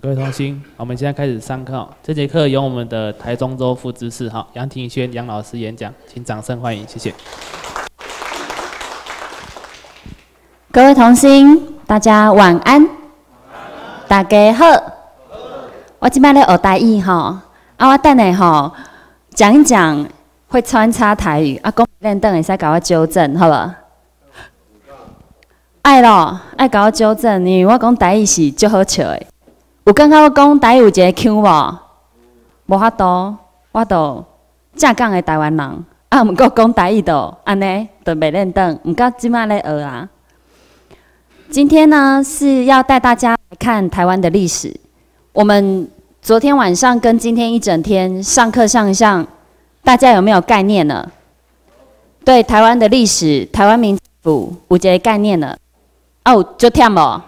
各位童心，我们现在开始上课。这节课由我们的台中州副知事哈杨庭轩杨老师演讲，请掌声欢迎，谢谢。各位童心，大家晚安。大家好，我今摆咧学台语哈，啊，我等下哈讲一讲会穿插台语，啊，公念等一下，搞我纠正，好不？爱咯，爱搞我纠正，因为我讲台语是最好笑的。我觉我讲台有一个腔无，无法度，我都正港的台湾人。啊，毋过讲台语的，安尼都袂认登，毋过即摆咧学啊。今天呢是要带大家来看台湾的历史。我们昨天晚上跟今天一整天上课上上，大家有没有概念呢？对台湾的历史、台湾民主有个概念呢？哦，就听无，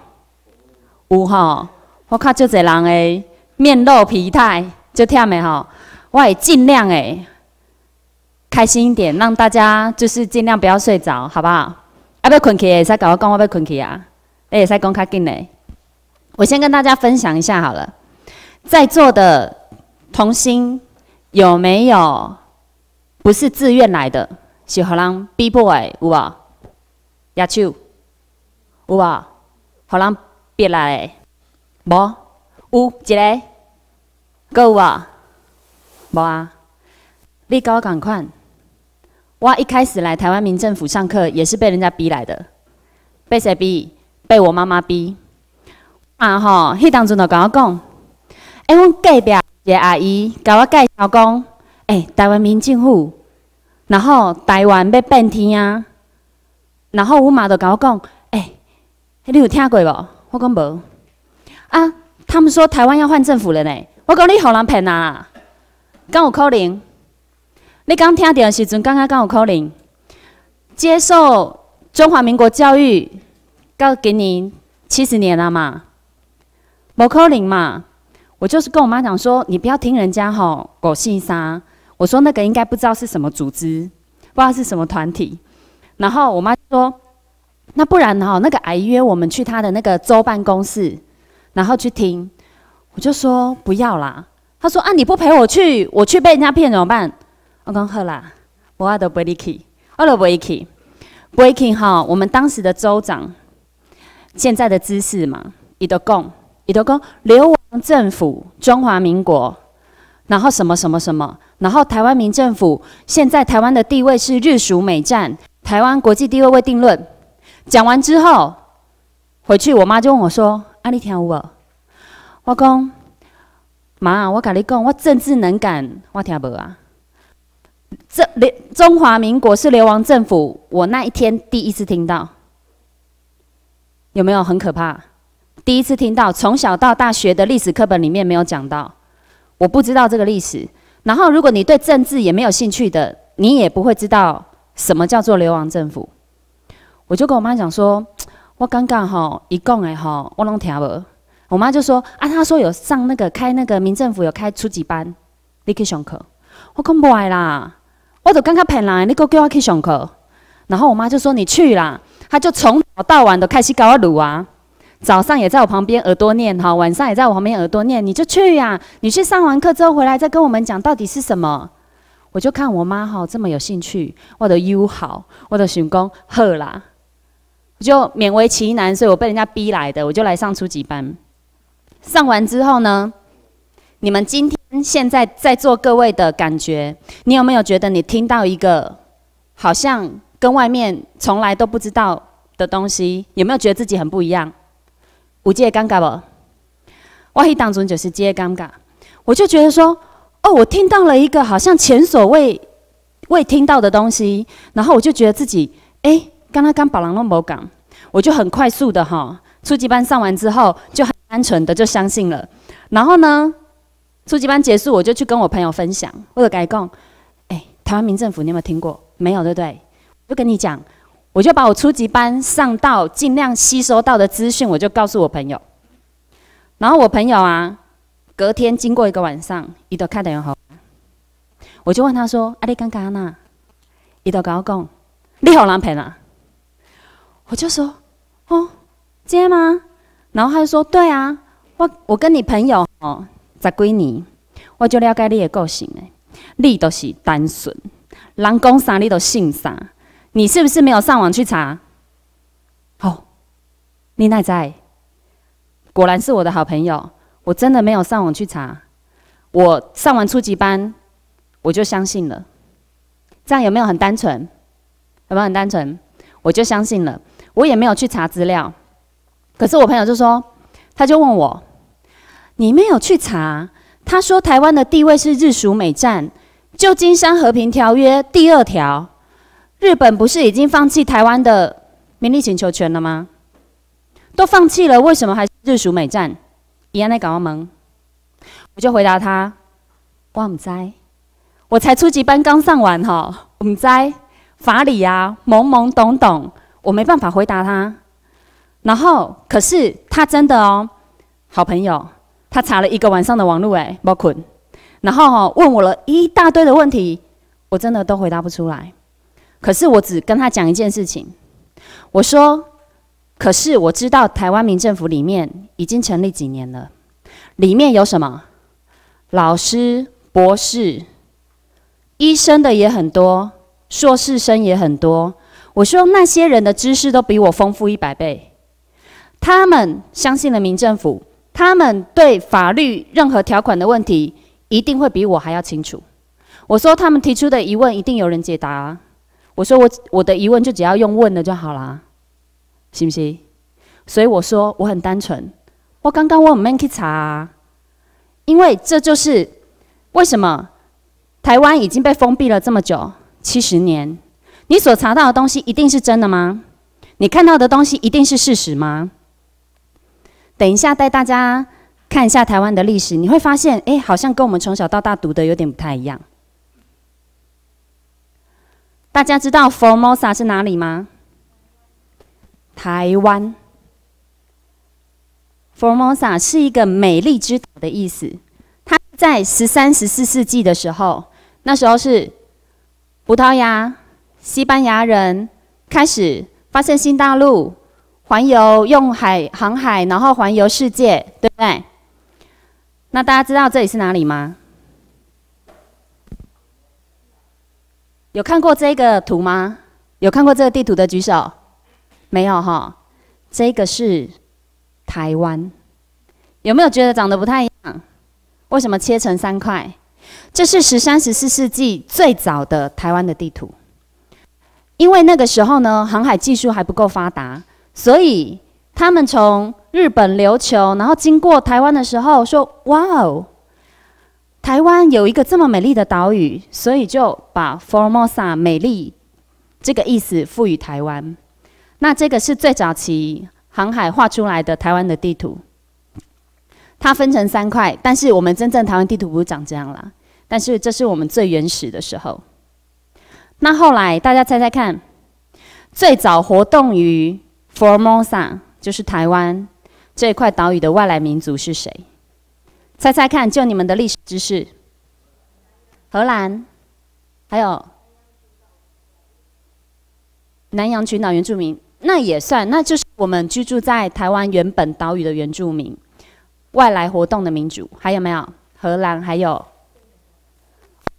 有吼。我看足侪人诶面露疲态，足忝诶吼。我会尽量诶开心一点，让大家就是尽量不要睡着，好不好？要不要困起诶？再赶我讲，要不要困起啊？诶，再讲开紧诶。我先跟大家分享一下好了，在座的童星有没有不是自愿来的？是互人逼迫诶，有无？亚秋有无？互人别来？无，有一个够啊，无啊，你跟我同款。我一开始来台湾民政府上课，也是被人家逼来的。被谁逼？被我妈妈逼。啊吼，迄当阵，我甲我讲，哎，阮隔壁一个阿姨甲我介绍讲，哎，台湾民政府，然后台湾要变天啊。然后，阮妈就甲我讲，哎，你有听过无？我讲无。啊！他们说台湾要换政府了呢。我讲你好难骗啊，敢有可能？你刚听到的时阵，刚刚敢有可能接受中华民国教育，到给你七十年了嘛？冇可能嘛！我就是跟我妈讲说，你不要听人家吼狗姓杀。我说那个应该不知道是什么组织，不知道是什么团体。然后我妈说，那不然哈，那个还约我们去他的那个州办公室。然后去听，我就说不要啦。他说：“啊，你不陪我去，我去被人家骗怎么办？”我讲好啦，博阿德博利基，奥罗博伊基，博伊基哈。我们当时的州长，现在的姿势嘛，伊都讲，伊都讲，流亡政府中华民国，然后什么什么什么，然后台湾民政府现在台湾的地位是日属美占，台湾国际地位未定论。讲完之后，回去我妈就问我说。啊，你听有无？我讲妈，我跟你讲，我政治能干，我听无啊。这流中华民国是流亡政府，我那一天第一次听到，有没有很可怕？第一次听到，从小到大学的历史课本里面没有讲到，我不知道这个历史。然后，如果你对政治也没有兴趣的，你也不会知道什么叫做流亡政府。我就跟我妈讲说。我刚刚吼一讲的吼，我拢听无。我妈就说啊，她说有上那个开那个民政府有开初级班，你去上课。我讲不来啦，我就感觉骗人，你讲叫我去上课。然后我妈就说你去啦，她就从早到晚都开始教我撸啊，早上也在我旁边耳朵念哈，晚上也在我旁边耳朵念，你就去呀，你去上完课之后回来再跟我们讲到底是什么。我就看我妈哈这么有兴趣，我就友好，我就想讲好啦。就勉为其难，所以我被人家逼来的。我就来上初级班，上完之后呢，你们今天现在在座各位的感觉，你有没有觉得你听到一个好像跟外面从来都不知道的东西？有没有觉得自己很不一样？不介尴尬不？万一当中就是介尴尬，我就觉得说，哦，我听到了一个好像前所未未听到的东西，然后我就觉得自己，哎。刚刚跟宝郎拢冇讲，我就很快速的哈，初级班上完之后就很单纯的就相信了。然后呢，初级班结束我就去跟我朋友分享，我就讲，哎，台湾民政府你有没有听过？没有对不对？我就跟你讲，我就把我初级班上到尽量吸收到的资讯，我就告诉我朋友。然后我朋友啊，隔天经过一个晚上，伊都看得有好，我就问他说，阿你刚刚呐？伊都我讲，你好难骗啊？我就说，哦，接吗？然后他就说，对啊，我我跟你朋友哦，在归你？我就了解你的个性诶，你都是单纯，人讲啥你都信啥？你是不是没有上网去查？哦，你那在？果然是我的好朋友，我真的没有上网去查。我上完初级班，我就相信了。这样有没有很单纯？有没有很单纯？我就相信了。我也没有去查资料，可是我朋友就说，他就问我，你没有去查？他说台湾的地位是日属美占，旧金山和平条约第二条，日本不是已经放弃台湾的民利请求权了吗？都放弃了，为什么还日属美占？一样的港湾门？我就回答他，我不知，我才初级班刚上完哈，们知法理啊，懵懵懂懂。我没办法回答他，然后可是他真的哦，好朋友，他查了一个晚上的网络，哎，包困，然后哈问我了一大堆的问题，我真的都回答不出来。可是我只跟他讲一件事情，我说，可是我知道台湾民政府里面已经成立几年了，里面有什么？老师、博士、医生的也很多，硕士生也很多。我说那些人的知识都比我丰富一百倍，他们相信了民政府，他们对法律任何条款的问题一定会比我还要清楚。我说他们提出的疑问一定有人解答。我说我我的疑问就只要用问的就好了，行不行？所以我说我很单纯，我刚刚问 m a n k i t 因为这就是为什么台湾已经被封闭了这么久，七十年。你所查到的东西一定是真的吗？你看到的东西一定是事实吗？等一下带大家看一下台湾的历史，你会发现，哎，好像跟我们从小到大读的有点不太一样。大家知道 Formosa 是哪里吗？台湾。Formosa 是一个美丽之岛的意思。它在十三、十四世纪的时候，那时候是葡萄牙。西班牙人开始发现新大陆，环游用海航海，然后环游世界，对不对？那大家知道这里是哪里吗？有看过这个图吗？有看过这个地图的举手？没有哈。这个是台湾，有没有觉得长得不太一样？为什么切成三块？这是十三、十四世纪最早的台湾的地图。因为那个时候呢，航海技术还不够发达，所以他们从日本琉球，然后经过台湾的时候，说：“哇哦，台湾有一个这么美丽的岛屿。”所以就把 Formosa 美丽这个意思赋予台湾。那这个是最早期航海画出来的台湾的地图。它分成三块，但是我们真正台湾地图不是长这样啦。但是这是我们最原始的时候。那后来，大家猜猜看，最早活动于 Formosa，就是台湾这一块岛屿的外来民族是谁？猜猜看，就你们的历史知识，荷兰，还有南洋群岛原住民，那也算，那就是我们居住在台湾原本岛屿的原住民，外来活动的民族，还有没有？荷兰，还有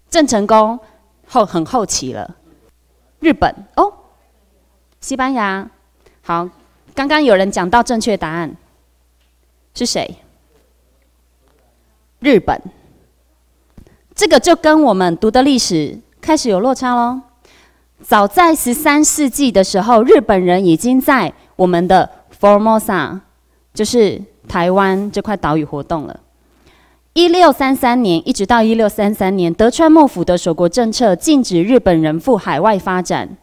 郑成功。后很后期了，日本哦，西班牙，好，刚刚有人讲到正确答案，是谁？日本，这个就跟我们读的历史开始有落差喽。早在十三世纪的时候，日本人已经在我们的 Formosa，就是台湾这块岛屿活动了。一六三三年一直到一六三三年，德川幕府的守国政策禁止日本人赴海外发展，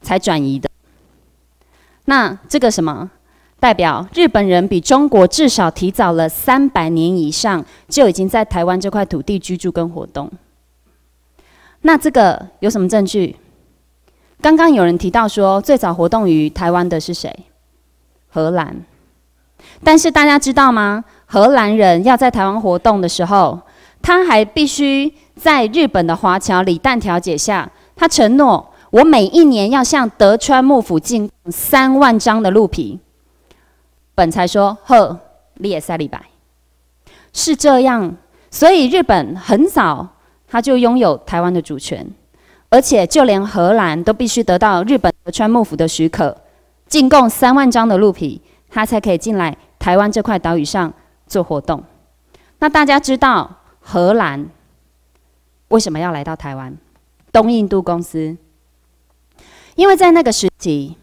才转移的。那这个什么代表日本人比中国至少提早了三百年以上，就已经在台湾这块土地居住跟活动。那这个有什么证据？刚刚有人提到说，最早活动于台湾的是谁？荷兰。但是大家知道吗？荷兰人要在台湾活动的时候，他还必须在日本的华侨李旦调解下，他承诺我每一年要向德川幕府进贡三万张的鹿皮。本才说：“呵，列塞李白，是这样。所以日本很早他就拥有台湾的主权，而且就连荷兰都必须得到日本德川幕府的许可，进贡三万张的鹿皮，他才可以进来台湾这块岛屿上。”做活动，那大家知道荷兰为什么要来到台湾？东印度公司，因为在那个时期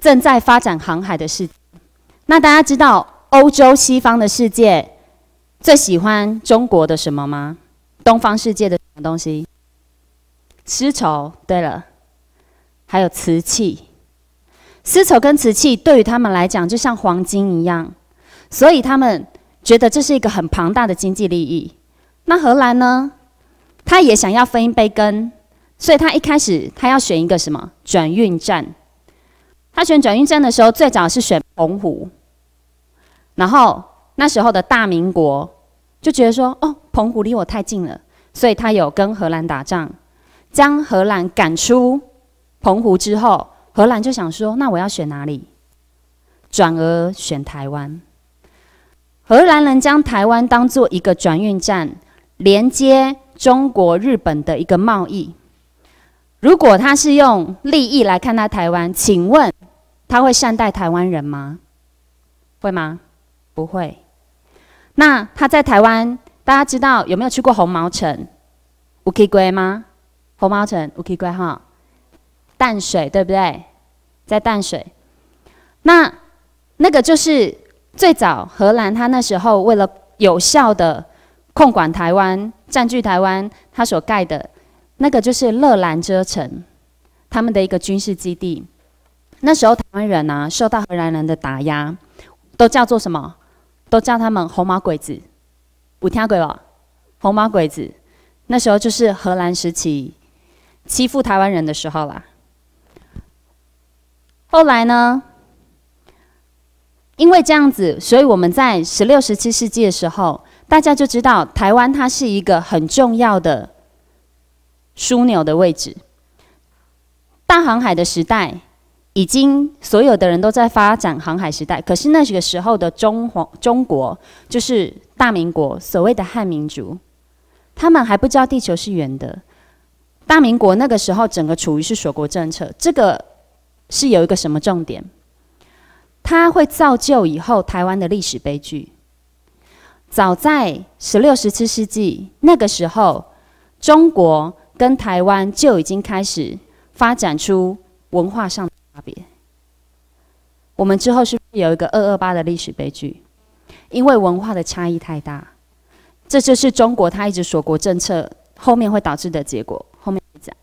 正在发展航海的世。那大家知道欧洲西方的世界最喜欢中国的什么吗？东方世界的什么东西？丝绸。对了，还有瓷器。丝绸跟瓷器对于他们来讲，就像黄金一样。所以他们觉得这是一个很庞大的经济利益。那荷兰呢？他也想要分一杯羹，所以他一开始他要选一个什么转运站？他选转运站的时候，最早是选澎湖。然后那时候的大民国就觉得说：“哦，澎湖离我太近了。”所以他有跟荷兰打仗，将荷兰赶出澎湖之后，荷兰就想说：“那我要选哪里？”转而选台湾。荷兰人将台湾当做一个转运站，连接中国、日本的一个贸易。如果他是用利益来看待台湾，请问他会善待台湾人吗？会吗？不会。那他在台湾，大家知道有没有去过红毛城？乌溪龟吗？红毛城乌溪龟哈，淡水对不对？在淡水，那那个就是。最早荷兰，他那时候为了有效的控管台湾、占据台湾，他所盖的那个就是乐兰遮城，他们的一个军事基地。那时候台湾人啊，受到荷兰人的打压，都叫做什么？都叫他们红毛鬼子，不听鬼了，红毛鬼子。那时候就是荷兰时期欺负台湾人的时候啦。后来呢？因为这样子，所以我们在十六、十七世纪的时候，大家就知道台湾它是一个很重要的枢纽的位置。大航海的时代，已经所有的人都在发展航海时代。可是那个时候的中华中国，就是大民国所谓的汉民族，他们还不知道地球是圆的。大民国那个时候，整个处于是锁国政策，这个是有一个什么重点？它会造就以后台湾的历史悲剧。早在十六、十七世纪那个时候，中国跟台湾就已经开始发展出文化上的差别。我们之后是有一个二二八的历史悲剧，因为文化的差异太大，这就是中国它一直锁国政策后面会导致的结果。后面讲。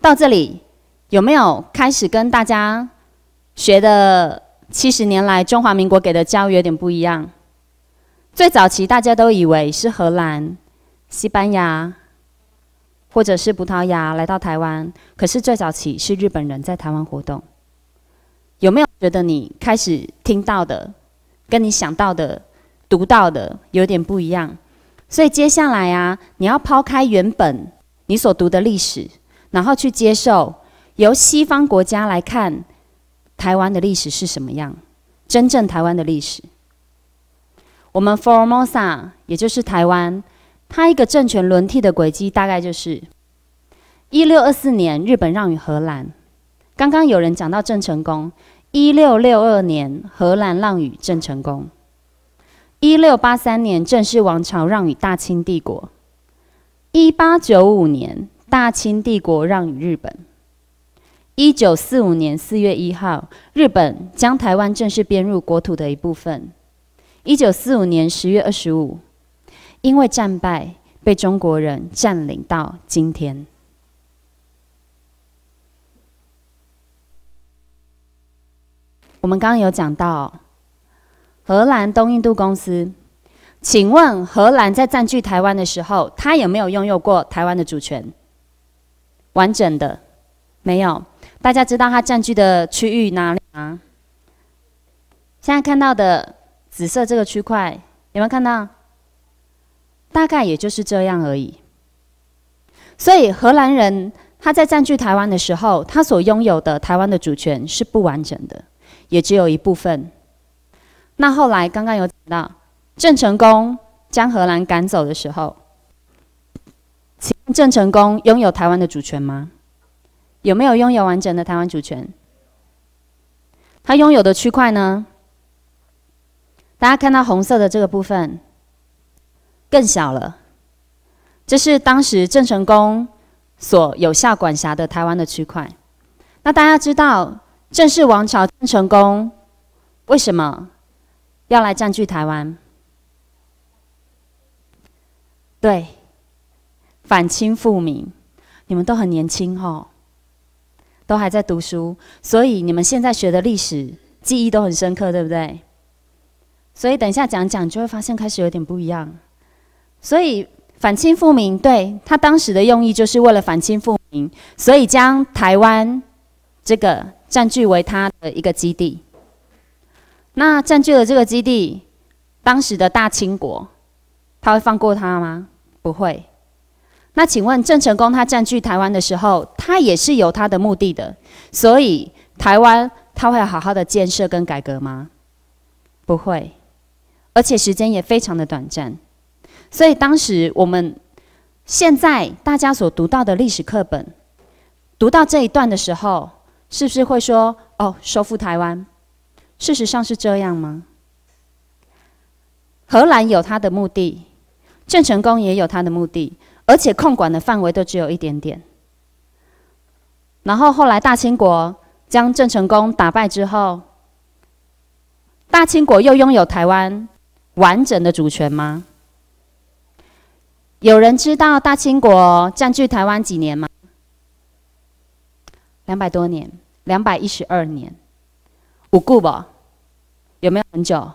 到这里有没有开始跟大家？学的七十年来，中华民国给的教育有点不一样。最早期大家都以为是荷兰、西班牙，或者是葡萄牙来到台湾，可是最早期是日本人在台湾活动。有没有觉得你开始听到的，跟你想到的、读到的有点不一样？所以接下来啊，你要抛开原本你所读的历史，然后去接受由西方国家来看。台湾的历史是什么样？真正台湾的历史，我们 Formosa 也就是台湾，它一个政权轮替的轨迹大概就是：一六二四年日本让与荷兰，刚刚有人讲到郑成功；一六六二年荷兰让与郑成功；一六八三年郑氏王朝让与大清帝国；一八九五年大清帝国让与日本。一九四五年四月一号，日本将台湾正式编入国土的一部分。一九四五年十月二十五，因为战败被中国人占领到今天。我们刚刚有讲到荷兰东印度公司，请问荷兰在占据台湾的时候，他有没有拥有过台湾的主权？完整的，没有。大家知道它占据的区域哪里吗？现在看到的紫色这个区块有没有看到？大概也就是这样而已。所以荷兰人他在占据台湾的时候，他所拥有的台湾的主权是不完整的，也只有一部分。那后来刚刚有讲到郑成功将荷兰赶走的时候，请郑成功拥有台湾的主权吗？有没有拥有完整的台湾主权？他拥有的区块呢？大家看到红色的这个部分，更小了。这是当时郑成功所有效管辖的台湾的区块。那大家知道，郑氏王朝郑成功为什么要来占据台湾？对，反清复明。你们都很年轻，吼。都还在读书，所以你们现在学的历史记忆都很深刻，对不对？所以等一下讲讲，就会发现开始有点不一样。所以反清复明，对他当时的用意就是为了反清复明，所以将台湾这个占据为他的一个基地。那占据了这个基地，当时的大清国他会放过他吗？不会。那请问郑成功他占据台湾的时候，他也是有他的目的的，所以台湾他会好好的建设跟改革吗？不会，而且时间也非常的短暂。所以当时我们现在大家所读到的历史课本，读到这一段的时候，是不是会说哦，收复台湾？事实上是这样吗？荷兰有他的目的，郑成功也有他的目的。而且控管的范围都只有一点点。然后后来大清国将郑成功打败之后，大清国又拥有台湾完整的主权吗？有人知道大清国占据台湾几年吗？两百多年，两百一十二年，五顾吧？有没有很久？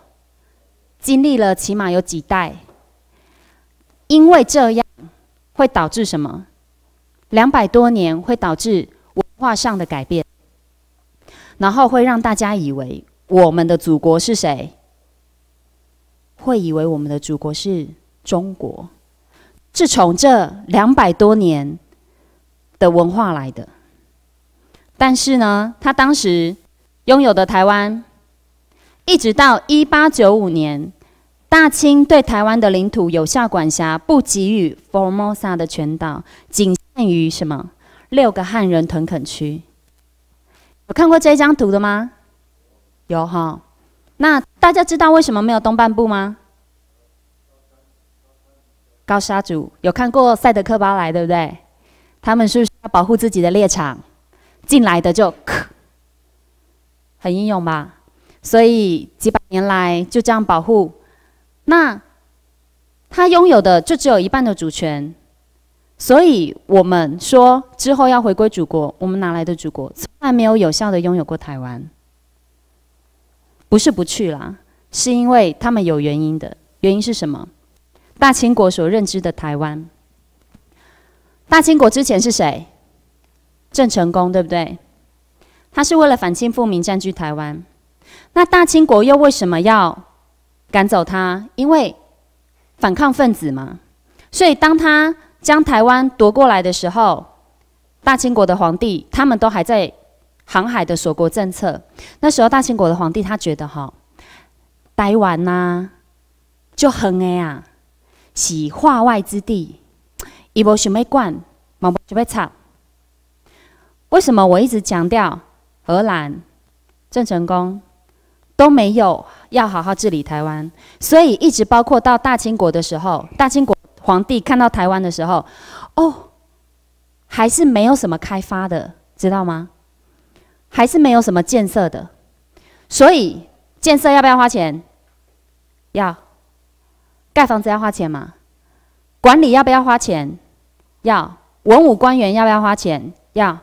经历了起码有几代？因为这样。会导致什么？两百多年会导致文化上的改变，然后会让大家以为我们的祖国是谁？会以为我们的祖国是中国，是从这两百多年的文化来的。但是呢，他当时拥有的台湾，一直到一八九五年。大清对台湾的领土有效管辖，不给予 Formosa 的全岛，仅限于什么六个汉人屯垦区？有看过这一张图的吗？有哈。那大家知道为什么没有东半部吗？高沙族有看过赛德克巴莱对不对？他们是不是要保护自己的猎场？进来的就咳，很英勇吧？所以几百年来就这样保护。那他拥有的就只有一半的主权，所以我们说之后要回归祖国，我们哪来的祖国？从来没有有效的拥有过台湾，不是不去啦，是因为他们有原因的。原因是什么？大清国所认知的台湾，大清国之前是谁？郑成功对不对？他是为了反清复明占据台湾，那大清国又为什么要？赶走他，因为反抗分子嘛。所以当他将台湾夺过来的时候，大清国的皇帝他们都还在航海的锁国政策。那时候大清国的皇帝他觉得哈，台湾呐就很哎啊，喜化外之地，伊无想管，毛插。为什么我一直强调荷兰郑成功？都没有要好好治理台湾，所以一直包括到大清国的时候，大清国皇帝看到台湾的时候，哦，还是没有什么开发的，知道吗？还是没有什么建设的，所以建设要不要花钱？要，盖房子要花钱吗？管理要不要花钱？要，文武官员要不要花钱？要，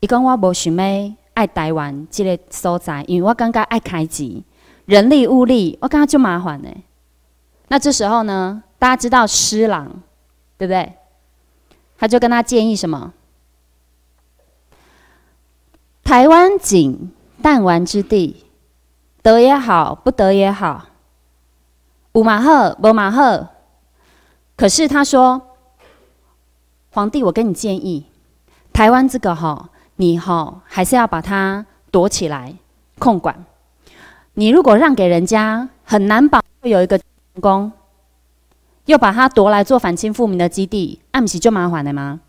一讲我无想要。爱台湾这个所在，因为我刚刚爱开集人力物力，我刚刚就麻烦呢。那这时候呢，大家知道施琅，对不对？他就跟他建议什么？台湾景，弹丸之地，得也好，不得也好，五马赫，五马赫。可是他说，皇帝，我跟你建议，台湾这个哈。你哈还是要把它躲起来控管。你如果让给人家，很难保会有一个成功，又把它夺来做反清复明的基地，按起就麻烦了吗？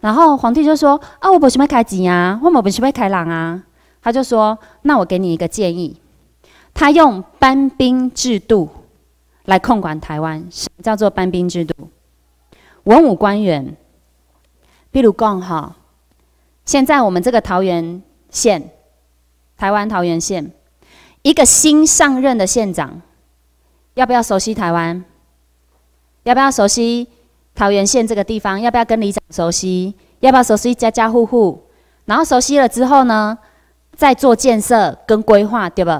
然后皇帝就说：“啊，我不许开基啊，我不许开朗啊。”他就说：“那我给你一个建议，他用班兵制度来控管台湾。什么叫做班兵制度？文武官员，比如讲哈。”现在我们这个桃园县，台湾桃园县，一个新上任的县长，要不要熟悉台湾？要不要熟悉桃园县这个地方？要不要跟里长熟悉？要不要熟悉家家户户？然后熟悉了之后呢，再做建设跟规划，对不？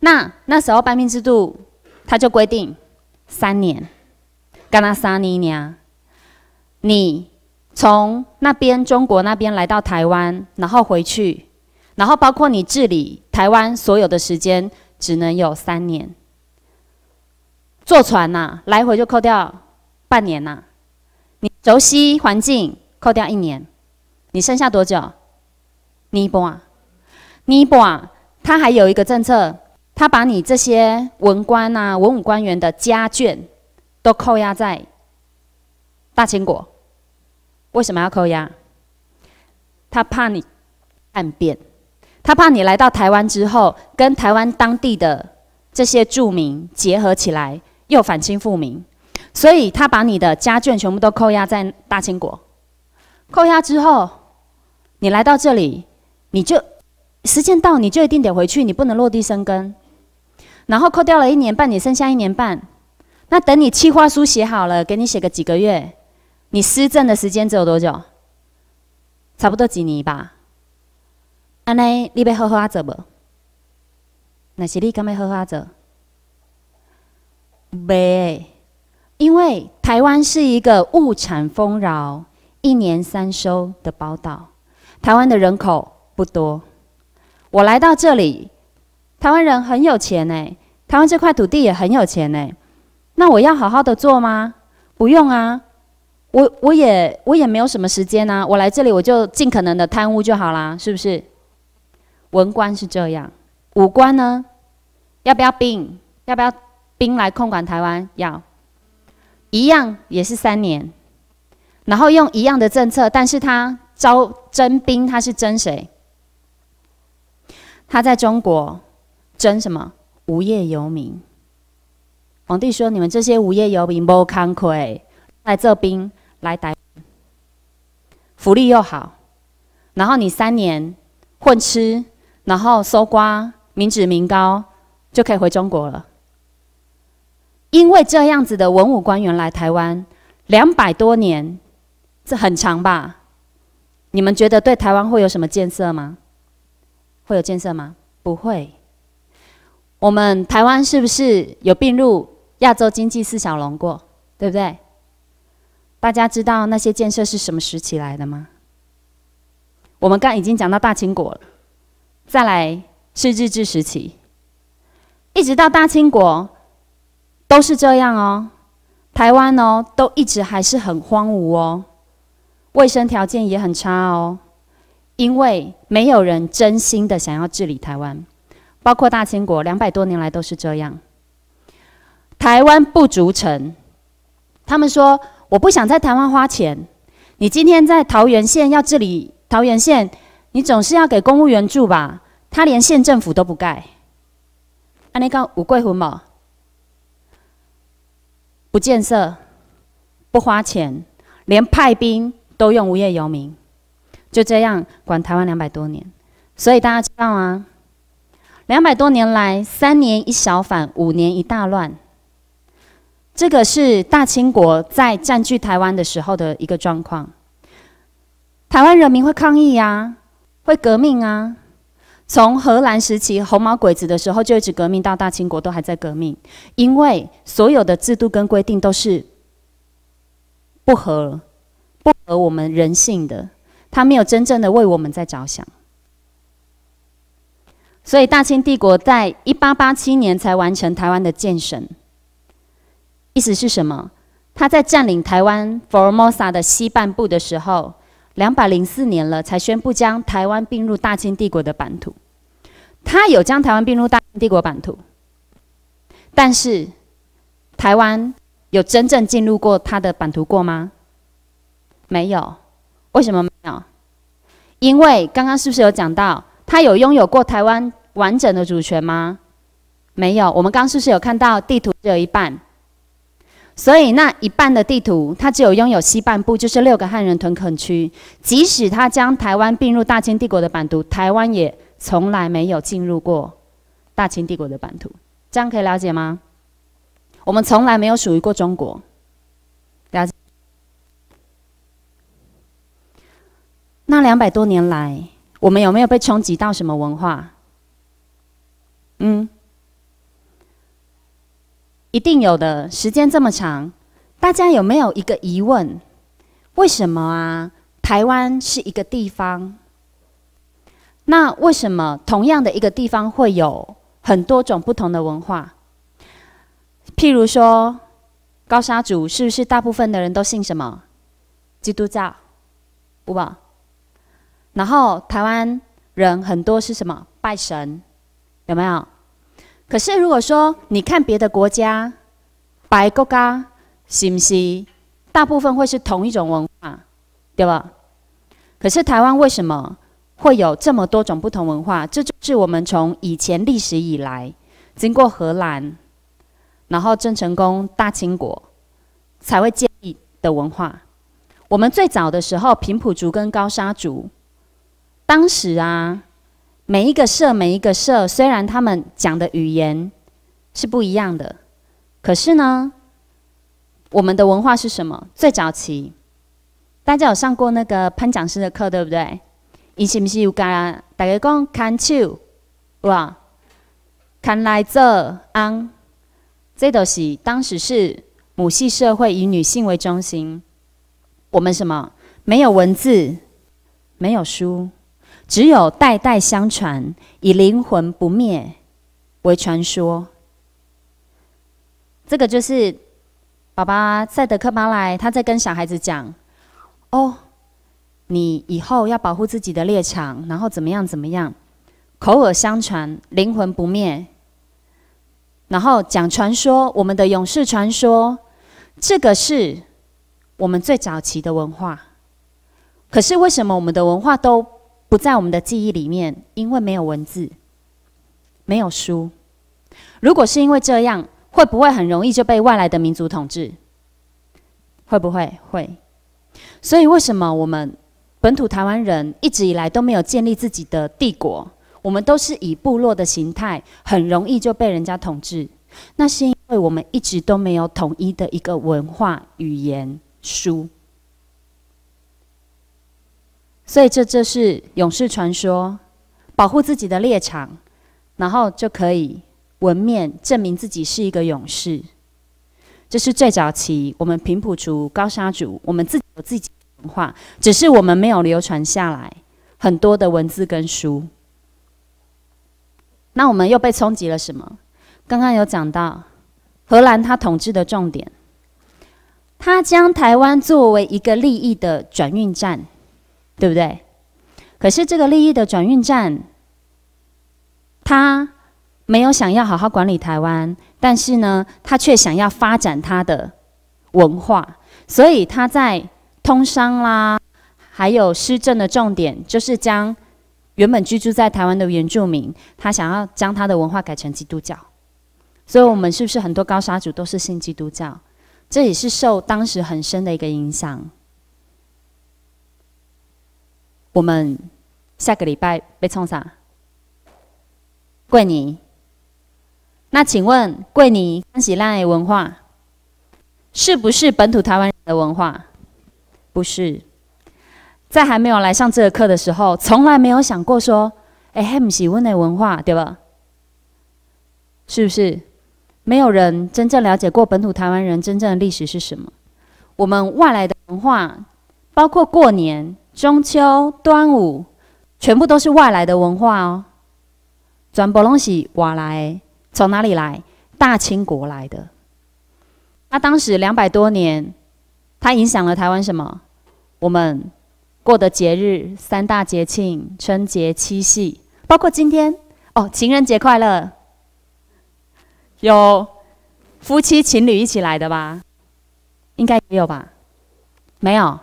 那那时候拜命制度，他就规定三年，干那三年呀，你。从那边中国那边来到台湾，然后回去，然后包括你治理台湾所有的时间，只能有三年。坐船呐，来回就扣掉半年呐。你熟悉环境，扣掉一年，你剩下多久？尼泊尔，尼泊尔，他还有一个政策，他把你这些文官呐、文武官员的家眷，都扣押在大清国。为什么要扣押？他怕你叛变，他怕你来到台湾之后，跟台湾当地的这些住民结合起来，又反清复明，所以他把你的家眷全部都扣押在大清国。扣押之后，你来到这里，你就时间到，你就一定得回去，你不能落地生根。然后扣掉了一年半，你剩下一年半，那等你计划书写好了，给你写个几个月。你施政的时间只有多久？差不多几年吧。安内，你被荷花怎么？那些你敢被荷花走？没，因为台湾是一个物产丰饶、一年三收的宝岛。台湾的人口不多，我来到这里，台湾人很有钱呢，台湾这块土地也很有钱呢。那我要好好的做吗？不用啊。我我也我也没有什么时间呢，我来这里我就尽可能的贪污就好啦，是不是？文官是这样，武官呢？要不要兵？要不要兵来控管台湾？要，一样也是三年，然后用一样的政策，但是他招征兵，他是征谁？他在中国征什么？无业游民。皇帝说：你们这些无业游民不慷慨，来这兵。来台，福利又好，然后你三年混吃，然后搜刮民脂民膏，就可以回中国了。因为这样子的文武官员来台湾两百多年，这很长吧？你们觉得对台湾会有什么建设吗？会有建设吗？不会。我们台湾是不是有并入亚洲经济四小龙过？对不对？大家知道那些建设是什么时期来的吗？我们刚已经讲到大清国了，再来是日治时期，一直到大清国都是这样哦。台湾哦，都一直还是很荒芜哦，卫生条件也很差哦，因为没有人真心的想要治理台湾，包括大清国两百多年来都是这样。台湾不足城，他们说。我不想在台湾花钱。你今天在桃园县要治理桃园县，你总是要给公务员住吧？他连县政府都不盖。安尼讲有几分无？不建设，不花钱，连派兵都用无业游民，就这样管台湾两百多年。所以大家知道吗？两百多年来，三年一小反，五年一大乱。这个是大清国在占据台湾的时候的一个状况。台湾人民会抗议啊，会革命啊。从荷兰时期、红毛鬼子的时候，就一直革命到大清国都还在革命，因为所有的制度跟规定都是不合、不合我们人性的，他没有真正的为我们在着想。所以，大清帝国在一八八七年才完成台湾的建省。意思是什么？他在占领台湾 （Formosa） 的西半部的时候，两百零四年了，才宣布将台湾并入大清帝国的版图。他有将台湾并入大清帝国版图，但是台湾有真正进入过他的版图过吗？没有。为什么没有？因为刚刚是不是有讲到他有拥有过台湾完整的主权吗？没有。我们刚刚是不是有看到地图只有一半？所以那一半的地图，它只有拥有西半部，就是六个汉人屯垦区。即使他将台湾并入大清帝国的版图，台湾也从来没有进入过大清帝国的版图。这样可以了解吗？我们从来没有属于过中国。大那两百多年来，我们有没有被冲击到什么文化？嗯。一定有的，时间这么长，大家有没有一个疑问？为什么啊？台湾是一个地方，那为什么同样的一个地方会有很多种不同的文化？譬如说，高沙族是不是大部分的人都信什么？基督教，不吧？然后台湾人很多是什么？拜神，有没有？可是，如果说你看别的国家，白国家是不是大部分会是同一种文化，对吧？可是台湾为什么会有这么多种不同文化？这就是我们从以前历史以来，经过荷兰，然后郑成功、大清国，才会建立的文化。我们最早的时候，平埔族跟高沙族，当时啊。每一个社，每一个社，虽然他们讲的语言是不一样的，可是呢，我们的文化是什么？最早期，大家有上过那个潘讲师的课，对不对？伊是不是有讲大家讲看球哇？看来这安，这都是当时是母系社会，以女性为中心。我们什么？没有文字，没有书。只有代代相传，以灵魂不灭为传说。这个就是爸爸赛德克巴莱他在跟小孩子讲：“哦，你以后要保护自己的猎场，然后怎么样怎么样？”口耳相传，灵魂不灭，然后讲传说，我们的勇士传说，这个是我们最早期的文化。可是为什么我们的文化都？不在我们的记忆里面，因为没有文字，没有书。如果是因为这样，会不会很容易就被外来的民族统治？会不会会？所以，为什么我们本土台湾人一直以来都没有建立自己的帝国？我们都是以部落的形态，很容易就被人家统治。那是因为我们一直都没有统一的一个文化、语言、书。所以，这这是勇士传说，保护自己的猎场，然后就可以纹面证明自己是一个勇士。这是最早期我们平埔族、高沙族，我们自己有自己的文化，只是我们没有流传下来很多的文字跟书。那我们又被冲击了什么？刚刚有讲到荷兰他统治的重点，他将台湾作为一个利益的转运站。对不对？可是这个利益的转运站，他没有想要好好管理台湾，但是呢，他却想要发展他的文化。所以他在通商啦，还有施政的重点，就是将原本居住在台湾的原住民，他想要将他的文化改成基督教。所以，我们是不是很多高沙族都是信基督教？这也是受当时很深的一个影响。我们下个礼拜被冲啥？桂林。那请问桂林欢喜的文化，是不是本土台湾的文化？不是。在还没有来上这个课的时候，从来没有想过说，哎，汉喜欢的文化对吧？是不是？没有人真正了解过本土台湾人真正的历史是什么。我们外来的文化，包括过年。中秋、端午，全部都是外来的文化哦。转播东西外来，从哪里来？大清国来的。那当时两百多年，它影响了台湾什么？我们过的节日三大节庆：春节、七夕，包括今天哦，情人节快乐。有夫妻情侣一起来的吧？应该有吧？没有。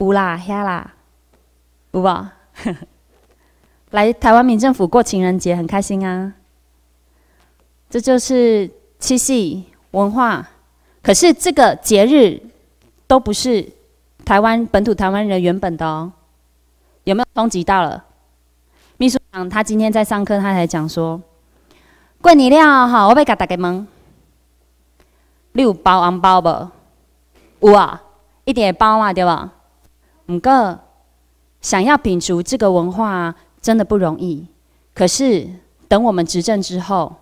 有啦，遐啦，有吧？来台湾民政府过情人节很开心啊！这就是七夕文化，可是这个节日都不是台湾本土台湾人原本的哦。有没有升级到了？秘书长他今天在上课，他才讲说：过年了哈，我被卡大家蒙。你有包红包不？有啊，一点包嘛，对吧？五个想要秉足这个文化真的不容易，可是等我们执政之后，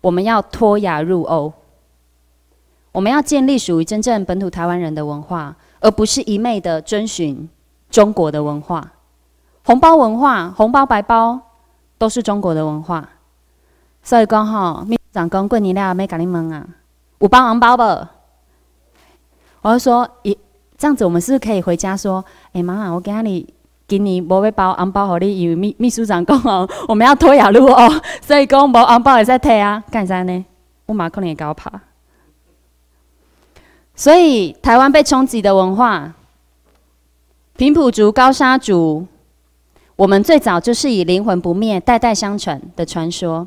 我们要脱亚入欧，我们要建立属于真正本土台湾人的文化，而不是一昧的遵循中国的文化。红包文化、红包白包都是中国的文化。所以讲吼，部长讲贵你俩没咖你们啊，五包红包不？我就说一。这样子，我们是不是可以回家说：“哎，妈，妈，我给你给你包背包，红包好哩，与秘秘书长讲哦，我们要拖雅路哦，所以公包红包也在退啊，干啥呢？我妈可能也搞怕。”所以，台湾被冲击的文化，平埔族、高砂族，我们最早就是以灵魂不灭、代代相传的传说。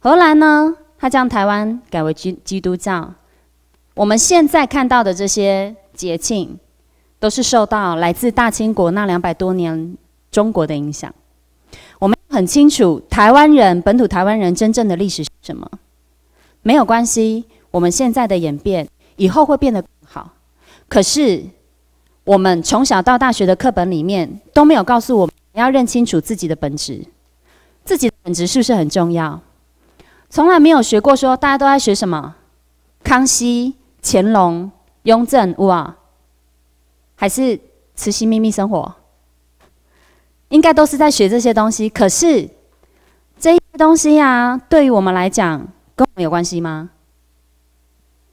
荷兰呢，它将台湾改为基基督教。我们现在看到的这些节庆。都是受到来自大清国那两百多年中国的影响。我们很清楚台湾人、本土台湾人真正的历史是什么。没有关系，我们现在的演变以后会变得更好。可是我们从小到大学的课本里面都没有告诉我们要认清楚自己的本质。自己的本质是不是很重要？从来没有学过说大家都在学什么？康熙、乾隆、雍正，哇！还是《慈禧秘密生活》，应该都是在学这些东西。可是这些东西呀，对于我们来讲，跟我们有关系吗？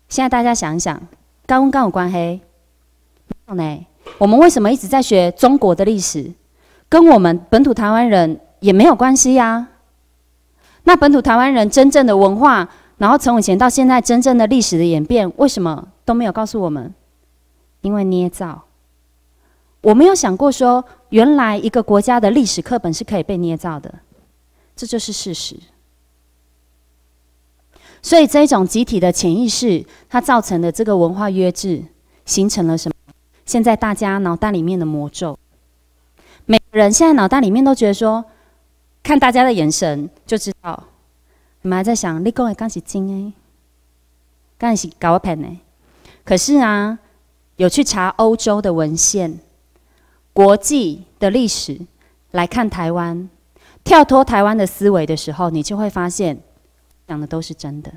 现在大家想一想，高温、高温、关黑，没有呢。我们为什么一直在学中国的历史？跟我们本土台湾人也没有关系呀。那本土台湾人真正的文化，然后从以前到现在真正的历史的演变，为什么都没有告诉我们？因为捏造。我没有想过说，原来一个国家的历史课本是可以被捏造的，这就是事实。所以这一种集体的潜意识，它造成的这个文化约制，形成了什么？现在大家脑袋里面的魔咒，每个人现在脑袋里面都觉得说，看大家的眼神就知道。你们还在想立功的刚是真哎，刚是搞我拍呢。可是啊，有去查欧洲的文献。国际的历史来看台湾，跳脱台湾的思维的时候，你就会发现讲的都是真的。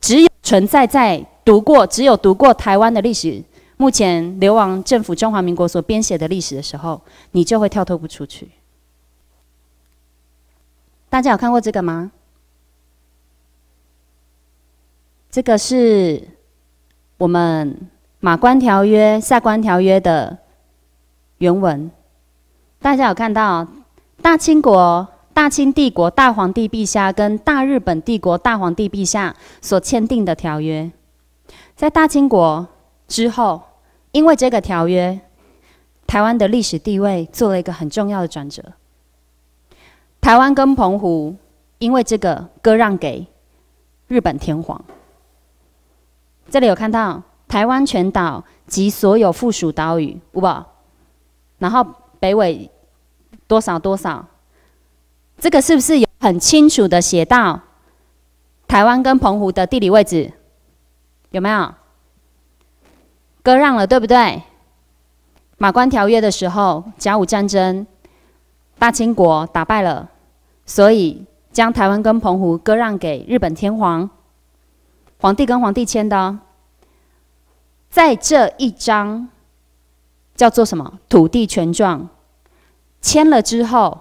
只有存在在读过，只有读过台湾的历史，目前流亡政府中华民国所编写的历史的时候，你就会跳脱不出去。大家有看过这个吗？这个是我们马关条约、下关条约的。原文，大家有看到大清国、大清帝国大皇帝陛下跟大日本帝国大皇帝陛下所签订的条约，在大清国之后，因为这个条约，台湾的历史地位做了一个很重要的转折。台湾跟澎湖因为这个割让给日本天皇，这里有看到台湾全岛及所有附属岛屿，有不。然后北纬多少多少，这个是不是有很清楚的写到台湾跟澎湖的地理位置？有没有割让了？对不对？马关条约的时候，甲午战争，大清国打败了，所以将台湾跟澎湖割让给日本天皇，皇帝跟皇帝签的，在这一章。叫做什么土地权状？签了之后，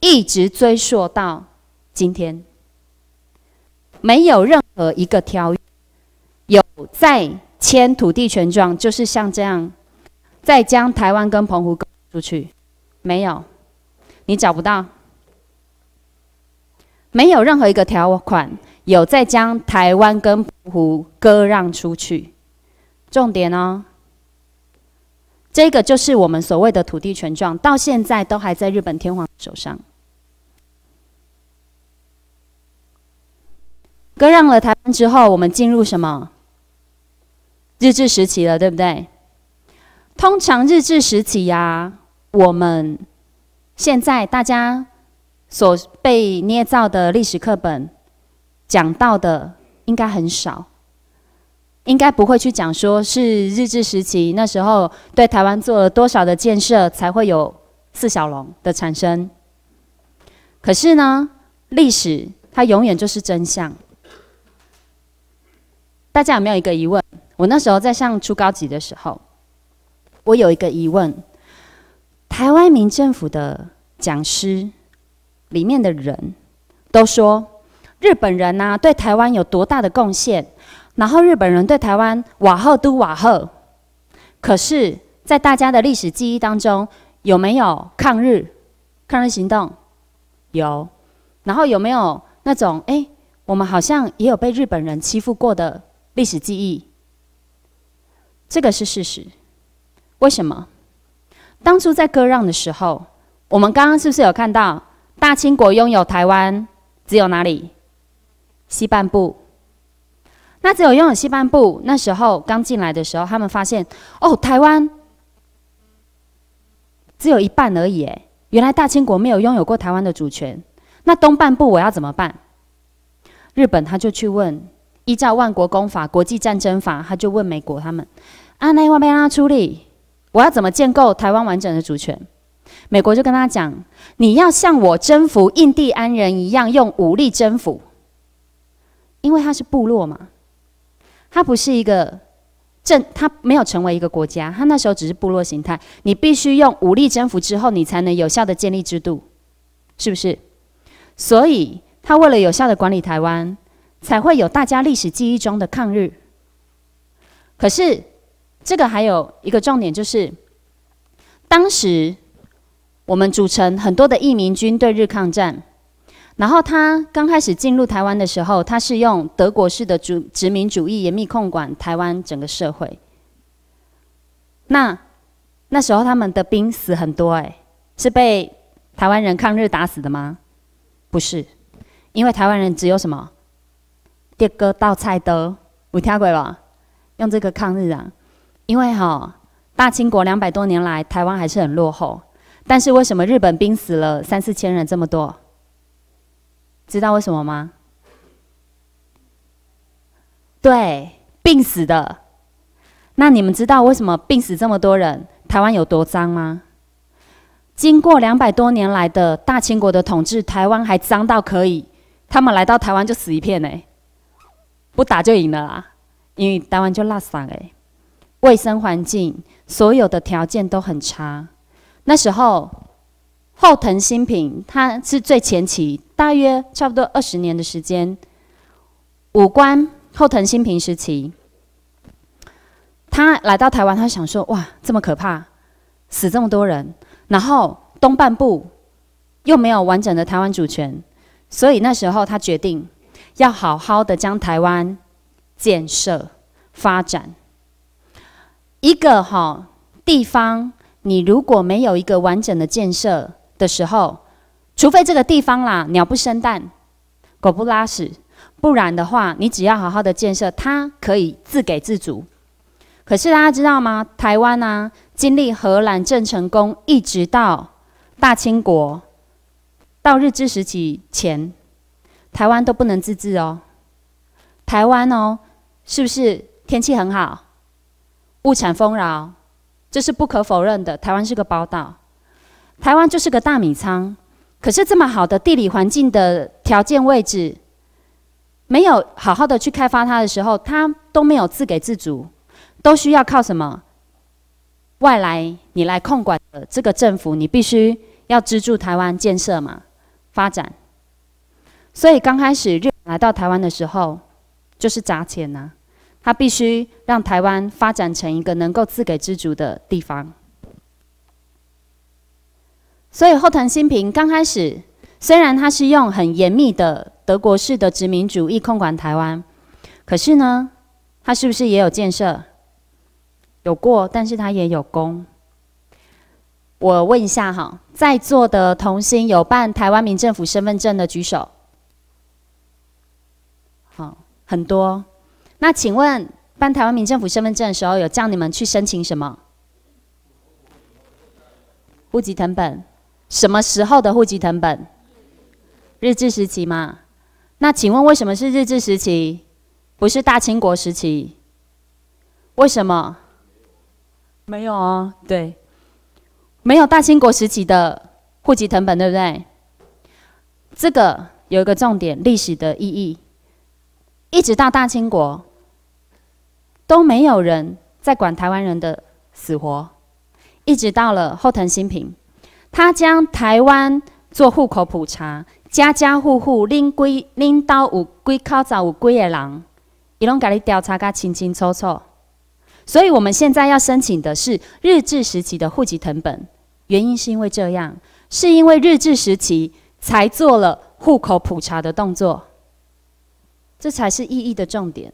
一直追溯到今天，没有任何一个条约有再签土地权状，就是像这样再将台湾跟澎湖割出去，没有，你找不到，没有任何一个条款有再将台湾跟澎湖割让出去。重点哦。这个就是我们所谓的土地权状，到现在都还在日本天皇手上。割让了台湾之后，我们进入什么日治时期了，对不对？通常日治时期啊，我们现在大家所被捏造的历史课本讲到的，应该很少。应该不会去讲，说是日治时期那时候对台湾做了多少的建设，才会有四小龙的产生。可是呢，历史它永远就是真相。大家有没有一个疑问？我那时候在上初高级的时候，我有一个疑问：台湾民政府的讲师里面的人都说，日本人呐，对台湾有多大的贡献？然后日本人对台湾瓦后都瓦后，可是，在大家的历史记忆当中，有没有抗日、抗日行动？有。然后有没有那种哎，我们好像也有被日本人欺负过的历史记忆？这个是事实。为什么？当初在割让的时候，我们刚刚是不是有看到大清国拥有台湾只有哪里？西半部。那只有拥有西半部，那时候刚进来的时候，他们发现，哦，台湾，只有一半而已。哎，原来大清国没有拥有过台湾的主权。那东半部我要怎么办？日本他就去问，依照万国公法、国际战争法，他就问美国他们，阿内万贝拉出力，我要怎么建构台湾完整的主权？美国就跟他讲，你要像我征服印第安人一样，用武力征服，因为他是部落嘛。它不是一个政，它没有成为一个国家，它那时候只是部落形态。你必须用武力征服之后，你才能有效的建立制度，是不是？所以，他为了有效的管理台湾，才会有大家历史记忆中的抗日。可是，这个还有一个重点就是，当时我们组成很多的义民军对日抗战。然后他刚开始进入台湾的时候，他是用德国式的殖殖民主义严密控管台湾整个社会。那那时候他们的兵死很多，哎，是被台湾人抗日打死的吗？不是，因为台湾人只有什么，刀个道菜的，有听过吧？用这个抗日啊！因为哈，大清国两百多年来，台湾还是很落后。但是为什么日本兵死了三四千人这么多？知道为什么吗？对，病死的。那你们知道为什么病死这么多人？台湾有多脏吗？经过两百多年来的大清国的统治，台湾还脏到可以。他们来到台湾就死一片哎，不打就赢了啦，因为台湾就垃圾诶，卫生环境所有的条件都很差。那时候。后藤新平他是最前期，大约差不多二十年的时间。五关后藤新平时期，他来到台湾，他想说：哇，这么可怕，死这么多人。然后东半部又没有完整的台湾主权，所以那时候他决定要好好的将台湾建设发展。一个哈地方，你如果没有一个完整的建设。的时候，除非这个地方啦，鸟不生蛋，狗不拉屎，不然的话，你只要好好的建设，它可以自给自足。可是大家知道吗？台湾啊，经历荷兰、郑成功，一直到大清国，到日治时期前，台湾都不能自治哦。台湾哦，是不是天气很好，物产丰饶？这是不可否认的。台湾是个宝岛。台湾就是个大米仓，可是这么好的地理环境的条件位置，没有好好的去开发它的时候，它都没有自给自足，都需要靠什么外来你来控管的这个政府，你必须要资助台湾建设嘛发展。所以刚开始日来到台湾的时候，就是砸钱呐，他必须让台湾发展成一个能够自给自足的地方。所以后藤新平刚开始，虽然他是用很严密的德国式的殖民主义控管台湾，可是呢，他是不是也有建设？有过，但是他也有功。我问一下哈，在座的同星有办台湾民政府身份证的举手。好，很多。那请问办台湾民政府身份证的时候，有叫你们去申请什么？户籍成本。什么时候的户籍成本？日治时期吗？那请问为什么是日治时期，不是大清国时期？为什么？没有啊，对，没有大清国时期的户籍成本，对不对？这个有一个重点，历史的意义，一直到大清国都没有人在管台湾人的死活，一直到了后藤新平。他将台湾做户口普查，家家户户拎归领到有几口子有几个人，伊拢甲你调查个清清楚楚。所以我们现在要申请的是日治时期的户籍成本，原因是因为这样，是因为日治时期才做了户口普查的动作，这才是意义的重点。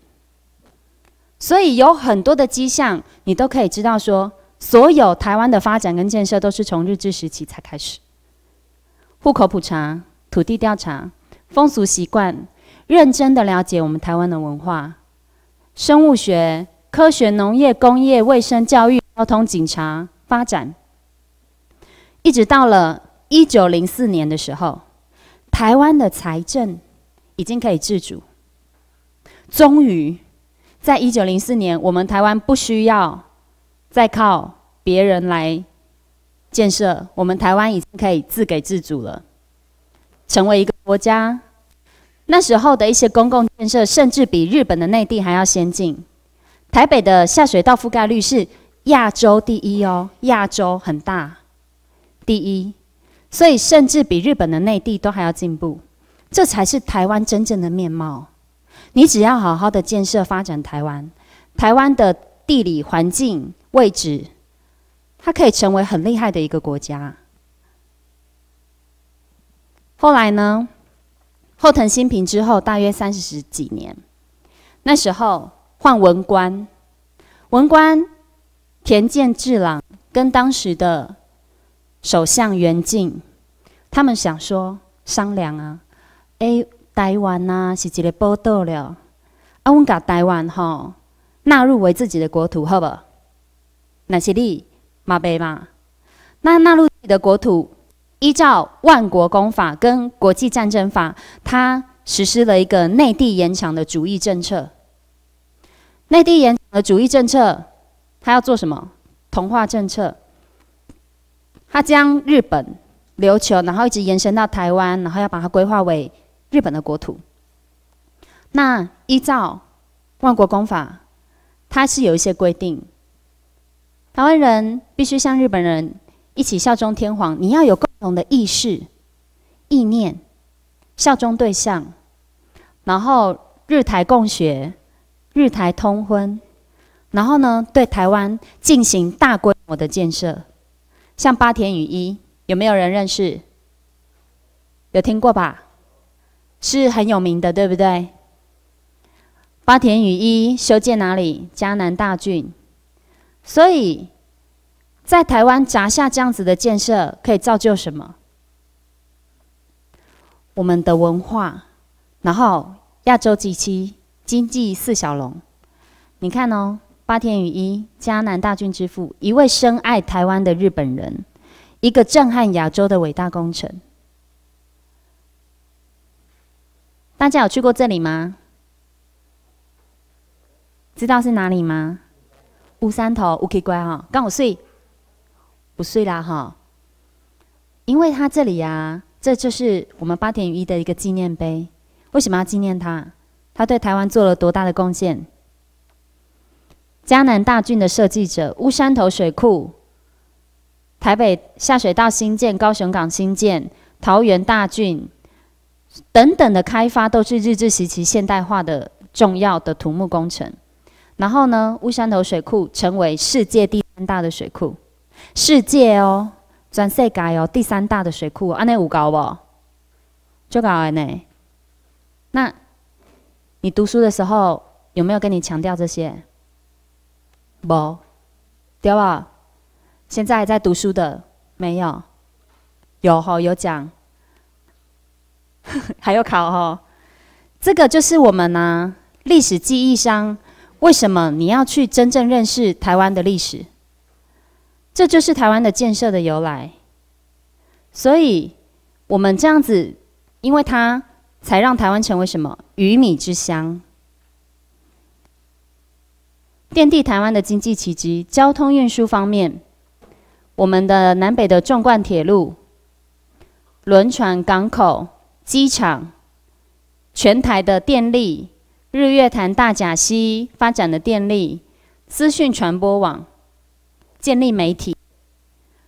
所以有很多的迹象，你都可以知道说。所有台湾的发展跟建设都是从日治时期才开始，户口普查、土地调查、风俗习惯，认真的了解我们台湾的文化、生物学、科学、农业、工业、卫生、教育、交通、警察发展，一直到了一九零四年的时候，台湾的财政已经可以自主。终于，在一九零四年，我们台湾不需要。再靠别人来建设，我们台湾已经可以自给自主了，成为一个国家。那时候的一些公共建设，甚至比日本的内地还要先进。台北的下水道覆盖率是亚洲第一哦，亚洲很大，第一，所以甚至比日本的内地都还要进步。这才是台湾真正的面貌。你只要好好的建设发展台湾，台湾的地理环境。位置，它可以成为很厉害的一个国家。后来呢，后藤新平之后大约三十几年，那时候换文官，文官田健治郎跟当时的首相原敬，他们想说商量啊，哎，台湾呐是一个半岛了，阿我把台湾吼纳入为自己的国土，好不？那些地马背吗？那纳入的国土，依照万国公法跟国际战争法，他实施了一个内地延长的主义政策。内地延长的主义政策，他要做什么？同化政策。他将日本、琉球，然后一直延伸到台湾，然后要把它规划为日本的国土。那依照万国公法，它是有一些规定。台湾人必须像日本人一起效忠天皇，你要有共同的意识、意念、效忠对象，然后日台共学、日台通婚，然后呢，对台湾进行大规模的建设，像八田与一有没有人认识？有听过吧？是很有名的，对不对？八田与一修建哪里？嘉南大郡。所以在台湾砸下这样子的建设，可以造就什么？我们的文化，然后亚洲第期经济四小龙。你看哦，八田与一，加南大竣之父，一位深爱台湾的日本人，一个震撼亚洲的伟大工程。大家有去过这里吗？知道是哪里吗？乌山头，乌 K 乖哈，刚我睡不睡啦哈，因为他这里呀，这就是我们八田一的一个纪念碑。为什么要纪念他？他对台湾做了多大的贡献？江南大郡的设计者乌山头水库、台北下水道新建、高雄港新建、桃园大郡等等的开发，都是日治时期现代化的重要的土木工程。然后呢？乌山头水库成为世界第三大的水库，世界哦，全世界哦，第三大的水库，安内有搞不？就搞安内。那，你读书的时候有没有跟你强调这些？无，对吧？现在在读书的没有，有吼有讲，还要考哦。这个就是我们呢历史记忆上。为什么你要去真正认识台湾的历史？这就是台湾的建设的由来。所以，我们这样子，因为它才让台湾成为什么鱼米之乡？奠地台湾的经济奇迹，交通运输方面，我们的南北的纵贯铁路、轮船、港口、机场，全台的电力。日月潭大甲溪发展的电力资讯传播网，建立媒体，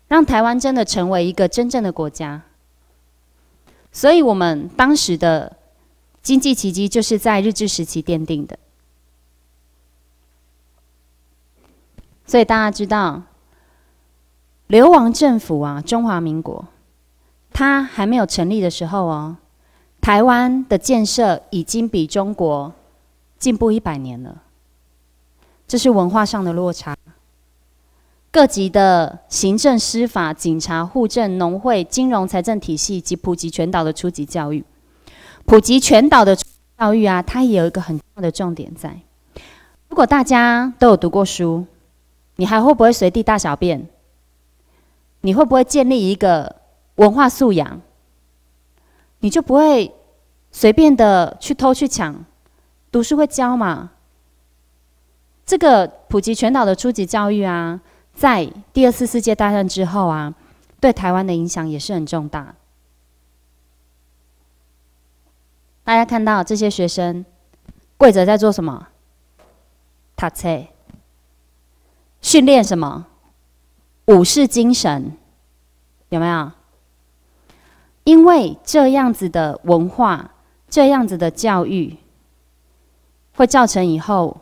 让台湾真的成为一个真正的国家。所以，我们当时的经济奇迹就是在日治时期奠定的。所以大家知道，流亡政府啊，中华民国，它还没有成立的时候哦，台湾的建设已经比中国。进步一百年了，这是文化上的落差。各级的行政、司法、警察、户政、农会、金融、财政体系，及普及全岛的初级教育。普及全岛的教育啊，它也有一个很重要的重点在：如果大家都有读过书，你还会不会随地大小便？你会不会建立一个文化素养？你就不会随便的去偷去抢？读书会教嘛？这个普及全岛的初级教育啊，在第二次世界大战之后啊，对台湾的影响也是很重大。大家看到这些学生跪着在做什么？塔切训练什么武士精神？有没有？因为这样子的文化，这样子的教育。会造成以后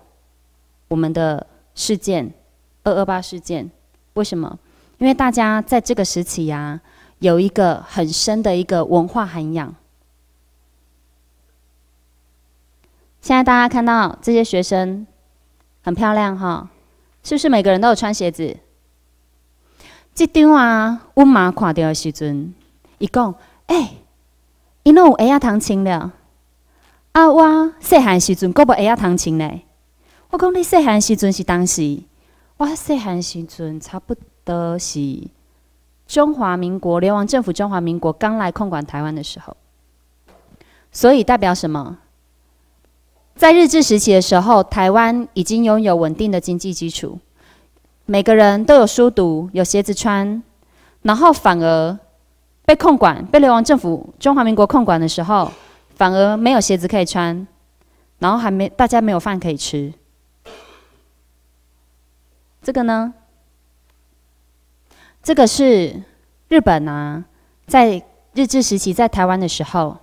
我们的事件“二二八事件”，为什么？因为大家在这个时期呀，有一个很深的一个文化涵养。现在大家看到这些学生，很漂亮哈，是不是？每个人都有穿鞋子。这张啊，我妈看到的时阵，一共哎，一路哎要弹琴的。啊！我细汉时阵，国宝会晓弹琴呢。我讲你细汉时阵是当时，我细汉时阵差不多是中华民国联邦政府中华民国刚来控管台湾的时候，所以代表什么？在日治时期的时候，台湾已经拥有稳定的经济基础，每个人都有书读，有鞋子穿，然后反而被控管，被联邦政府中华民国控管的时候。反而没有鞋子可以穿，然后还没大家没有饭可以吃。这个呢？这个是日本啊，在日治时期在台湾的时候，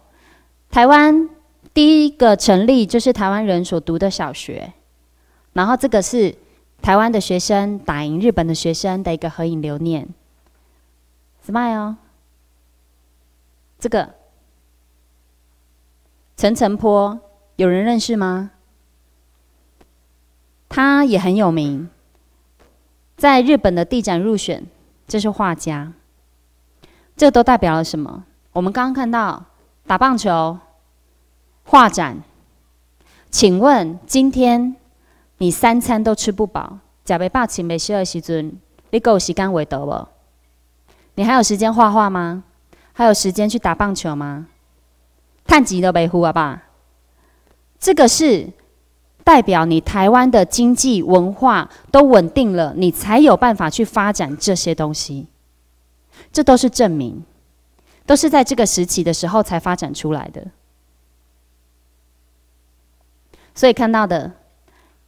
台湾第一个成立就是台湾人所读的小学，然后这个是台湾的学生打赢日本的学生的一个合影留念，smile，这个。层层坡，有人认识吗？他也很有名，在日本的地展入选，这是画家。这都代表了什么？我们刚刚看到打棒球、画展。请问今天你三餐都吃不饱，食袂饱、穿袂少的时阵，你够时间画得无？你还有时间画画吗？还有时间去打棒球吗？碳基的维护，好不好？这个是代表你台湾的经济文化都稳定了，你才有办法去发展这些东西。这都是证明，都是在这个时期的时候才发展出来的。所以看到的，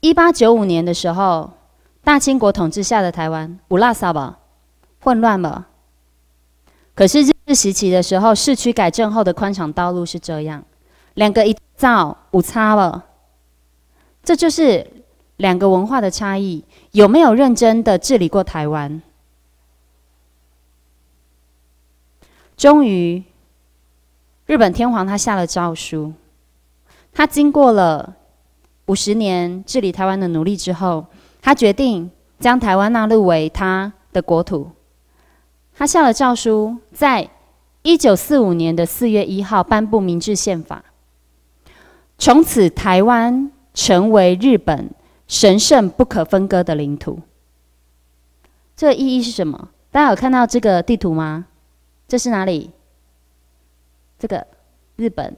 一八九五年的时候，大清国统治下的台湾，乌拉撒吧，混乱了。可是。时期的时候，市区改正后的宽敞道路是这样，两个一造五差了，这就是两个文化的差异。有没有认真的治理过台湾？终于，日本天皇他下了诏书，他经过了五十年治理台湾的努力之后，他决定将台湾纳入为他的国土。他下了诏书，在。一九四五年的四月一号颁布《明治宪法》，从此台湾成为日本神圣不可分割的领土。这个意义是什么？大家有看到这个地图吗？这是哪里？这个日本，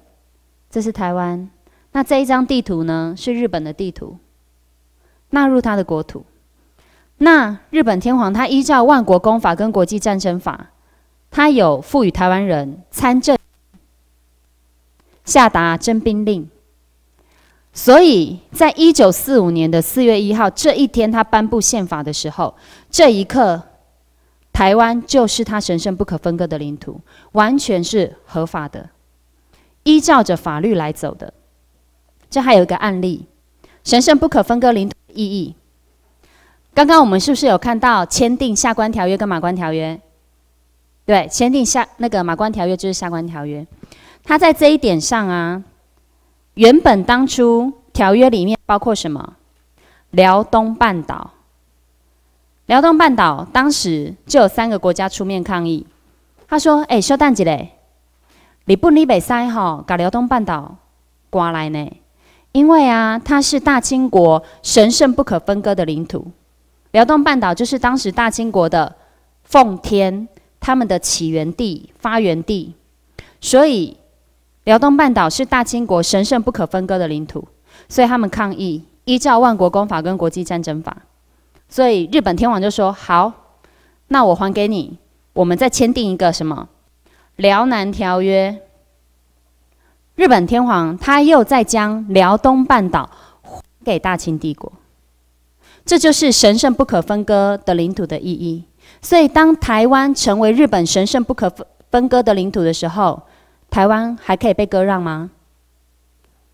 这是台湾。那这一张地图呢？是日本的地图，纳入他的国土。那日本天皇他依照《万国公法》跟国际战争法。他有赋予台湾人参政、下达征兵令，所以在一九四五年的四月一号这一天，他颁布宪法的时候，这一刻，台湾就是他神圣不可分割的领土，完全是合法的，依照着法律来走的。这还有一个案例，神圣不可分割领土的意义。刚刚我们是不是有看到签订下关条约跟马关条约？对，签订下那个马关条约就是下关条约。他在这一点上啊，原本当初条约里面包括什么？辽东半岛。辽东半岛当时就有三个国家出面抗议，他说：“哎，小蛋子嘞，你不你北塞吼搞辽东半岛过来呢，因为啊，它是大清国神圣不可分割的领土。辽东半岛就是当时大清国的奉天。”他们的起源地、发源地，所以辽东半岛是大清国神圣不可分割的领土，所以他们抗议，依照万国公法跟国际战争法，所以日本天皇就说：“好，那我还给你，我们再签订一个什么辽南条约。”日本天皇他又再将辽东半岛还给大清帝国，这就是神圣不可分割的领土的意义。所以，当台湾成为日本神圣不可分割的领土的时候，台湾还可以被割让吗？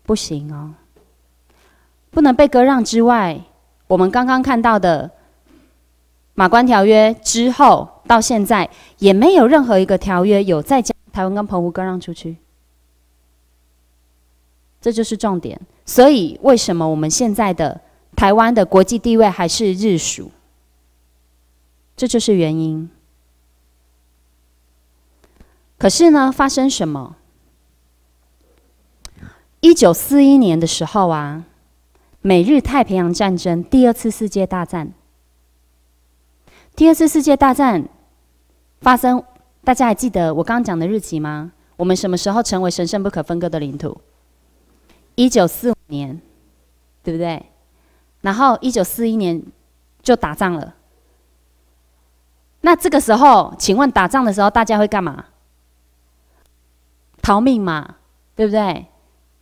不行哦，不能被割让之外，我们刚刚看到的《马关条约》之后到现在，也没有任何一个条约有再将台湾跟澎湖割让出去。这就是重点。所以，为什么我们现在的台湾的国际地位还是日属？这就是原因。可是呢，发生什么？一九四一年的时候啊，美日太平洋战争，第二次世界大战。第二次世界大战发生，大家还记得我刚刚讲的日期吗？我们什么时候成为神圣不可分割的领土？一九四五年，对不对？然后一九四一年就打仗了。那这个时候，请问打仗的时候大家会干嘛？逃命嘛，对不对？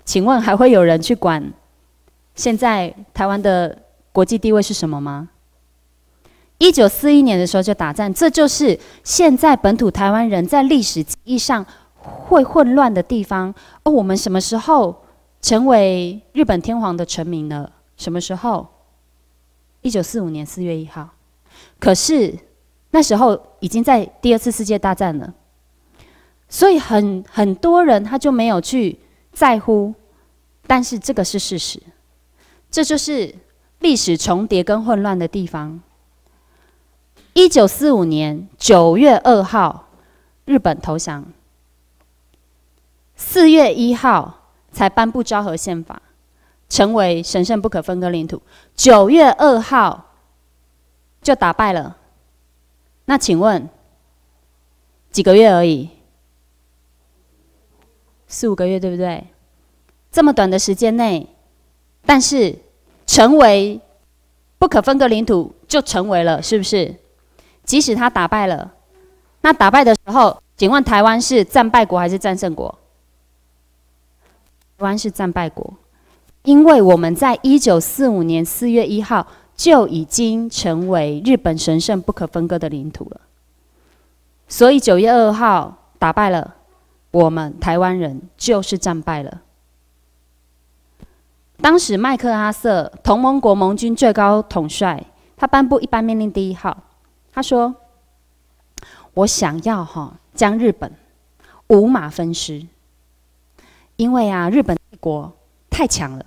请问还会有人去管？现在台湾的国际地位是什么吗？一九四一年的时候就打仗，这就是现在本土台湾人在历史记忆上会混乱的地方。哦，我们什么时候成为日本天皇的臣民了？什么时候？一九四五年四月一号。可是。那时候已经在第二次世界大战了，所以很很多人他就没有去在乎，但是这个是事实，这就是历史重叠跟混乱的地方。一九四五年九月二号，日本投降；四月一号才颁布昭和宪法，成为神圣不可分割领土。九月二号就打败了。那请问，几个月而已，四五个月对不对？这么短的时间内，但是成为不可分割领土就成为了，是不是？即使他打败了，那打败的时候，请问台湾是战败国还是战胜国？台湾是战败国，因为我们在一九四五年四月一号。就已经成为日本神圣不可分割的领土了。所以九月二号打败了我们台湾人，就是战败了。当时麦克阿瑟，同盟国盟军最高统帅，他颁布一般命令第一号，他说：“我想要哈将日本五马分尸，因为啊日本国太强了。”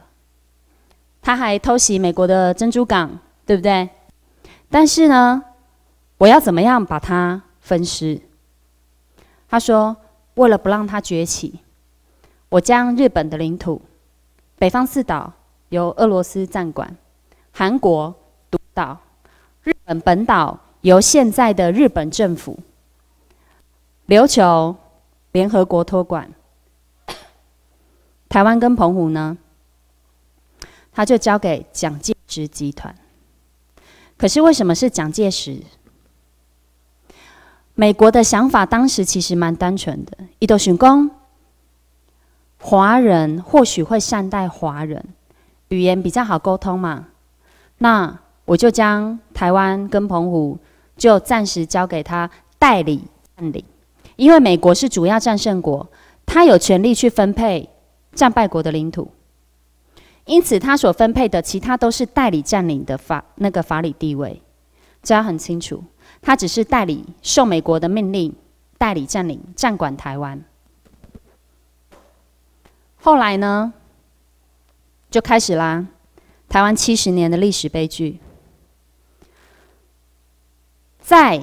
他还偷袭美国的珍珠港，对不对？但是呢，我要怎么样把它分尸？他说：“为了不让它崛起，我将日本的领土，北方四岛由俄罗斯占管，韩国独岛，日本本岛由现在的日本政府，琉球联合国托管，台湾跟澎湖呢？”他就交给蒋介石集团。可是为什么是蒋介石？美国的想法当时其实蛮单纯的，伊德选工，华人或许会善待华人，语言比较好沟通嘛。那我就将台湾跟澎湖就暂时交给他代理占领，因为美国是主要战胜国，他有权利去分配战败国的领土。因此，他所分配的其他都是代理占领的法那个法理地位，只要很清楚，他只是代理受美国的命令代理占领、占管台湾。后来呢，就开始啦，台湾七十年的历史悲剧，在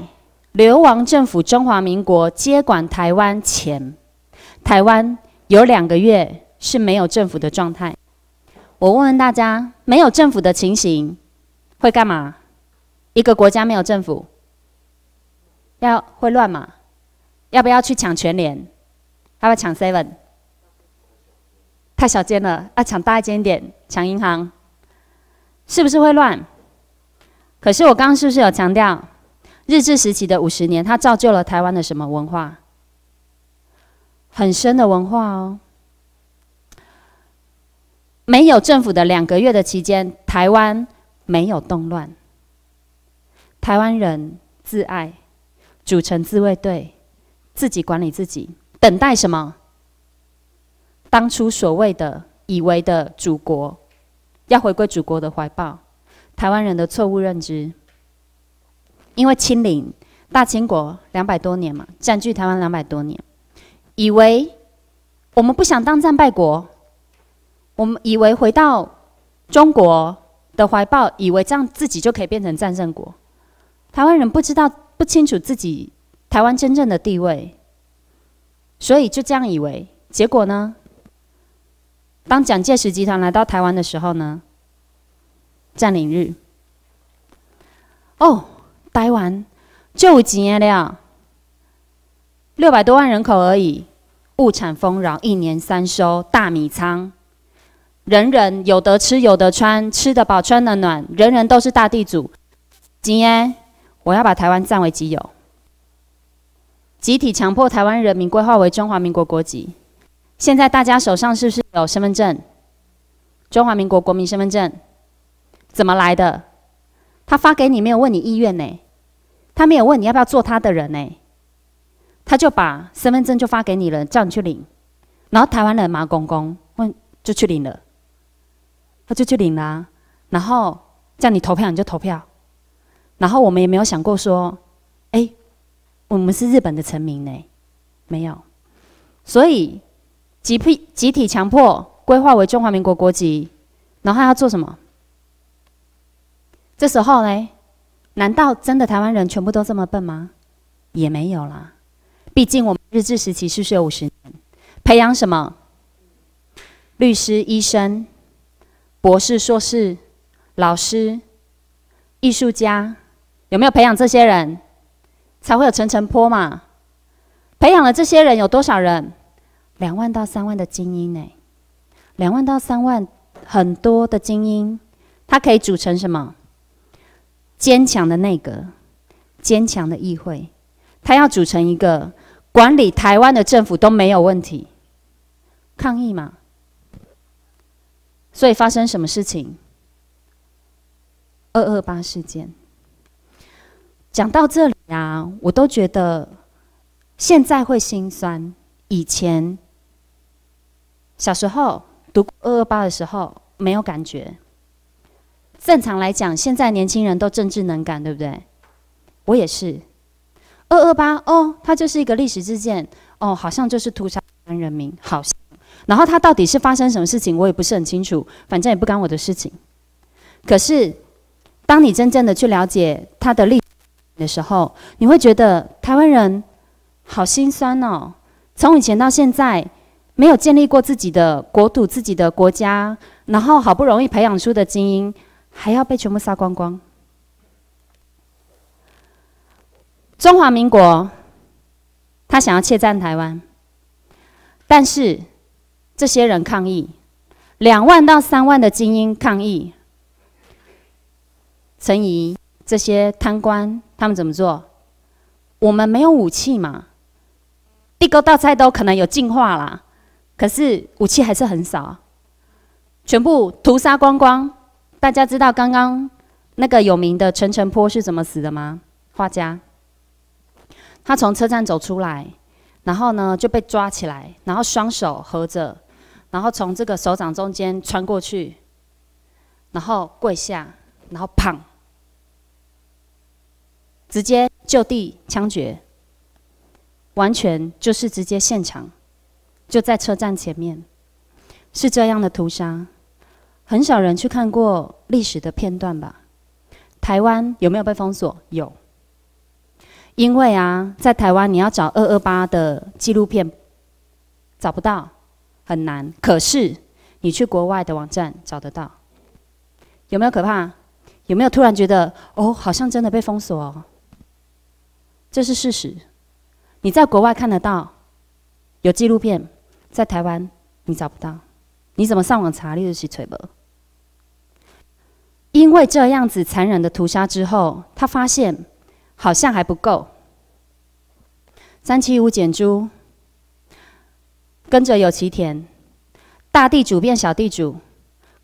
流亡政府中华民国接管台湾前，台湾有两个月是没有政府的状态。我问问大家，没有政府的情形会干嘛？一个国家没有政府，要会乱吗？要不要去抢全联？要不要抢 Seven？太小间了，要抢大间点，抢银行，是不是会乱？可是我刚刚是不是有强调，日治时期的五十年，它造就了台湾的什么文化？很深的文化哦。没有政府的两个月的期间，台湾没有动乱，台湾人自爱，组成自卫队，自己管理自己，等待什么？当初所谓的以为的祖国，要回归祖国的怀抱，台湾人的错误认知，因为清零，大清国两百多年嘛，占据台湾两百多年，以为我们不想当战败国。我们以为回到中国的怀抱，以为这样自己就可以变成战胜国。台湾人不知道、不清楚自己台湾真正的地位，所以就这样以为。结果呢？当蒋介石集团来到台湾的时候呢？占领日。哦，台湾就几年了，六百多万人口而已，物产丰饶，一年三收，大米仓。人人有得吃有得穿，吃得饱穿得暖，人人都是大地主。今天我要把台湾占为己有，集体强迫台湾人民归化为中华民国国籍。现在大家手上是不是有身份证？中华民国国民身份证怎么来的？他发给你没有问你意愿呢？他没有问你要不要做他的人呢？他就把身份证就发给你了，叫你去领。然后台湾人马公公问，就去领了。他就去领啦，然后叫你投票你就投票，然后我们也没有想过说，哎，我们是日本的臣民呢，没有，所以集批集体强迫规划为中华民国国籍，然后要做什么？这时候呢，难道真的台湾人全部都这么笨吗？也没有啦，毕竟我们日治时期是不是有五十年，培养什么律师、医生。博士、硕士、老师、艺术家，有没有培养这些人？才会有层层坡嘛。培养了这些人有多少人？两万到三万的精英呢？两万到三万，很多的精英，他可以组成什么？坚强的内阁，坚强的议会，他要组成一个管理台湾的政府都没有问题。抗议嘛？所以发生什么事情？二二八事件。讲到这里啊，我都觉得现在会心酸，以前小时候读二二八的时候没有感觉。正常来讲，现在年轻人都政治能感，对不对？我也是。二二八哦，它就是一个历史事件哦，好像就是屠杀人民，好。然后他到底是发生什么事情，我也不是很清楚。反正也不干我的事情。可是，当你真正的去了解他的历史的时候，你会觉得台湾人好心酸哦。从以前到现在，没有建立过自己的国土、自己的国家，然后好不容易培养出的精英，还要被全部杀光光。中华民国他想要窃占台湾，但是。这些人抗议，两万到三万的精英抗议，陈怡这些贪官他们怎么做？我们没有武器嘛？地沟道菜都可能有进化啦，可是武器还是很少，全部屠杀光光。大家知道刚刚那个有名的陈澄坡是怎么死的吗？画家，他从车站走出来，然后呢就被抓起来，然后双手合着。然后从这个手掌中间穿过去，然后跪下，然后砰，直接就地枪决，完全就是直接现场，就在车站前面，是这样的屠杀，很少人去看过历史的片段吧？台湾有没有被封锁？有，因为啊，在台湾你要找二二八的纪录片找不到。很难，可是你去国外的网站找得到，有没有可怕？有没有突然觉得哦，好像真的被封锁哦？这是事实。你在国外看得到，有纪录片，在台湾你找不到。你怎么上网查历史？七腿波？因为这样子残忍的屠杀之后，他发现好像还不够。三七五减租跟着有其田，大地主变小地主，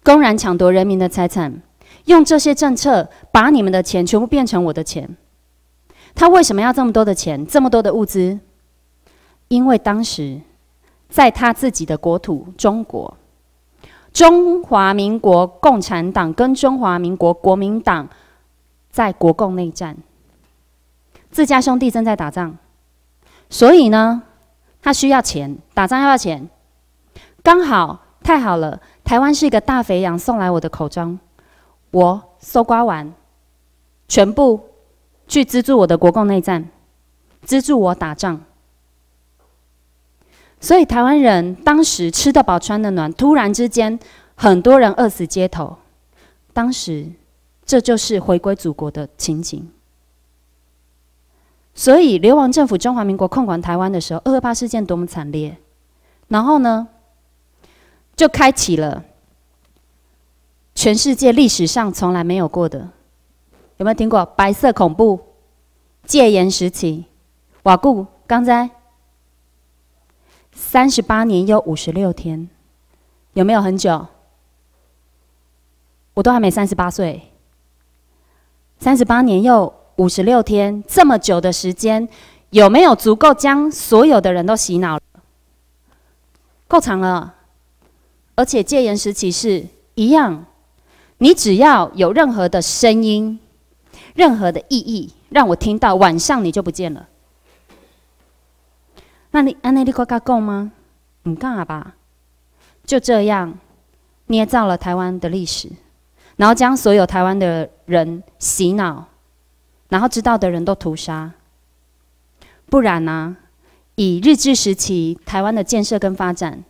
公然抢夺人民的财产，用这些政策把你们的钱全部变成我的钱。他为什么要这么多的钱，这么多的物资？因为当时在他自己的国土中国，中华民国共产党跟中华民国国民党在国共内战，自家兄弟正在打仗，所以呢。他需要钱，打仗要不要钱？刚好，太好了！台湾是一个大肥羊，送来我的口罩，我搜刮完，全部去资助我的国共内战，资助我打仗。所以台湾人当时吃得饱、穿得暖，突然之间，很多人饿死街头。当时，这就是回归祖国的情景。所以，流亡政府中华民国控管台湾的时候，二二八事件多么惨烈，然后呢，就开启了全世界历史上从来没有过的，有没有听过白色恐怖、戒严时期、瓦固、刚才三十八年又五十六天，有没有很久？我都还没三十八岁，三十八年又。五十六天这么久的时间，有没有足够将所有的人都洗脑了？够长了。而且戒严时期是一样，你只要有任何的声音、任何的意义让我听到，晚上你就不见了。那你安内利瓜卡够吗？你够吧。就这样捏造了台湾的历史，然后将所有台湾的人洗脑。然后知道的人都屠杀，不然呢？以日治时期台湾的建设跟发展，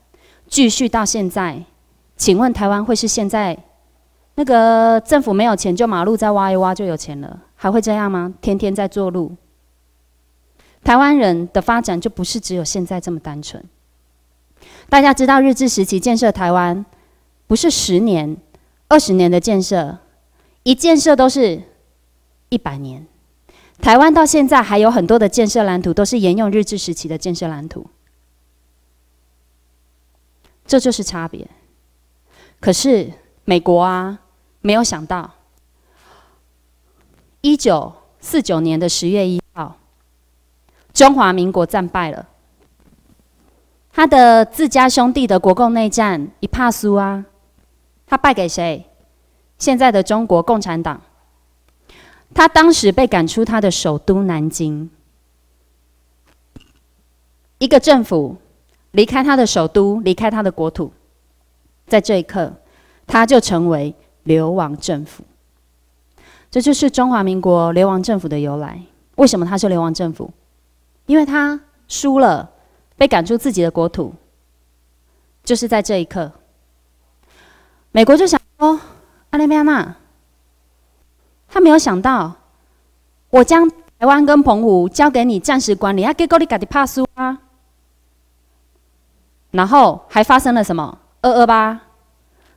继续到现在，请问台湾会是现在那个政府没有钱就马路再挖一挖就有钱了？还会这样吗？天天在做路，台湾人的发展就不是只有现在这么单纯。大家知道日治时期建设台湾，不是十年、二十年的建设，一建设都是。一百年，台湾到现在还有很多的建设蓝图都是沿用日治时期的建设蓝图，这就是差别。可是美国啊，没有想到，一九四九年的十月一号，中华民国战败了，他的自家兄弟的国共内战，一怕苏啊，他败给谁？现在的中国共产党。他当时被赶出他的首都南京，一个政府离开他的首都，离开他的国土，在这一刻，他就成为流亡政府。这就是中华民国流亡政府的由来。为什么他是流亡政府？因为他输了，被赶出自己的国土，就是在这一刻，美国就想说：“阿联比亚娜，他没有想到，我将台湾跟澎湖交给你暂时管理。然后还发生了什么？二二八，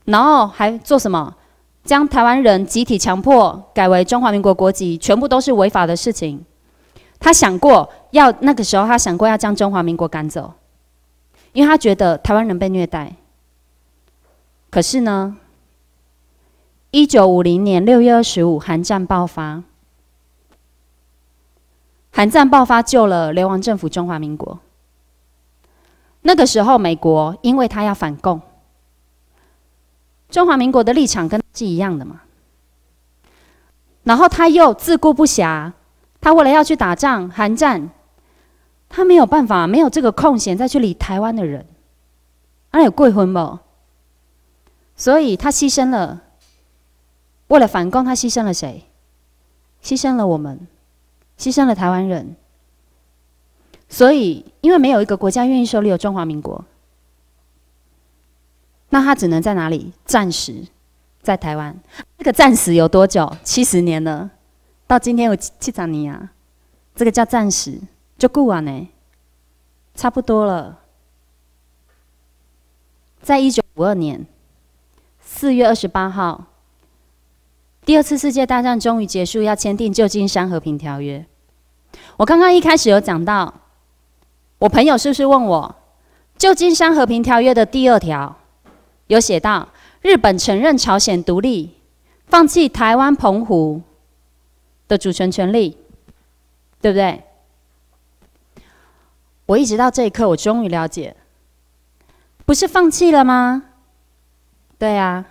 然后还做什么？将台湾人集体强迫改为中华民国国籍，全部都是违法的事情。他想过要那个时候，他想过要将中华民国赶走，因为他觉得台湾人被虐待。可是呢？一九五零年六月二十五，韩战爆发。韩战爆发救了流亡政府中华民国。那个时候，美国因为他要反共，中华民国的立场跟是一样的嘛。然后他又自顾不暇，他为了要去打仗，韩战，他没有办法，没有这个空闲再去理台湾的人，当有贵婚不？所以他牺牲了。为了反攻，他牺牲了谁？牺牲了我们，牺牲了台湾人。所以，因为没有一个国家愿意收留有中华民国，那他只能在哪里？暂时，在台湾。这个暂时有多久？七十年了，到今天有七十年啊。这个叫暂时，就够了呢，差不多了。在一九五二年四月二十八号。第二次世界大战终于结束，要签订《旧金山和平条约》。我刚刚一开始有讲到，我朋友是不是问我，《旧金山和平条约》的第二条有写到日本承认朝鲜独立，放弃台湾、澎湖的主权权利，对不对？我一直到这一刻，我终于了解，不是放弃了吗？对啊。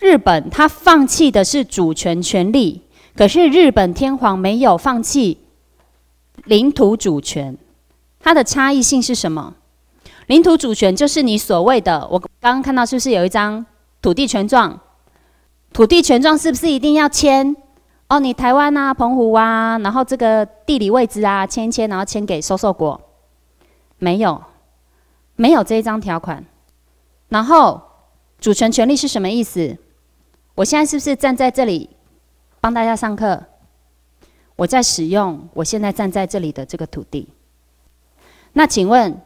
日本他放弃的是主权权利，可是日本天皇没有放弃领土主权，它的差异性是什么？领土主权就是你所谓的，我刚刚看到是不是有一张土地权状？土地权状是不是一定要签？哦，你台湾啊、澎湖啊，然后这个地理位置啊，签一签，然后签给收受国，没有，没有这一张条款。然后主权权利是什么意思？我现在是不是站在这里帮大家上课？我在使用我现在站在这里的这个土地。那请问，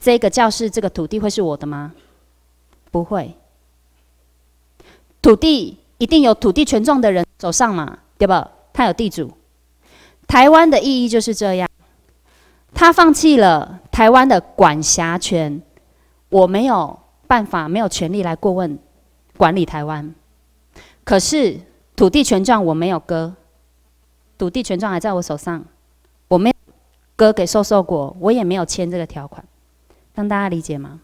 这个教室、这个土地会是我的吗？不会。土地一定有土地权重的人走上嘛？对不？他有地主。台湾的意义就是这样，他放弃了台湾的管辖权，我没有办法、没有权利来过问管理台湾。可是土地权状我没有割，土地权状还在我手上，我没有割给瘦受国，我也没有签这个条款，让大家理解吗？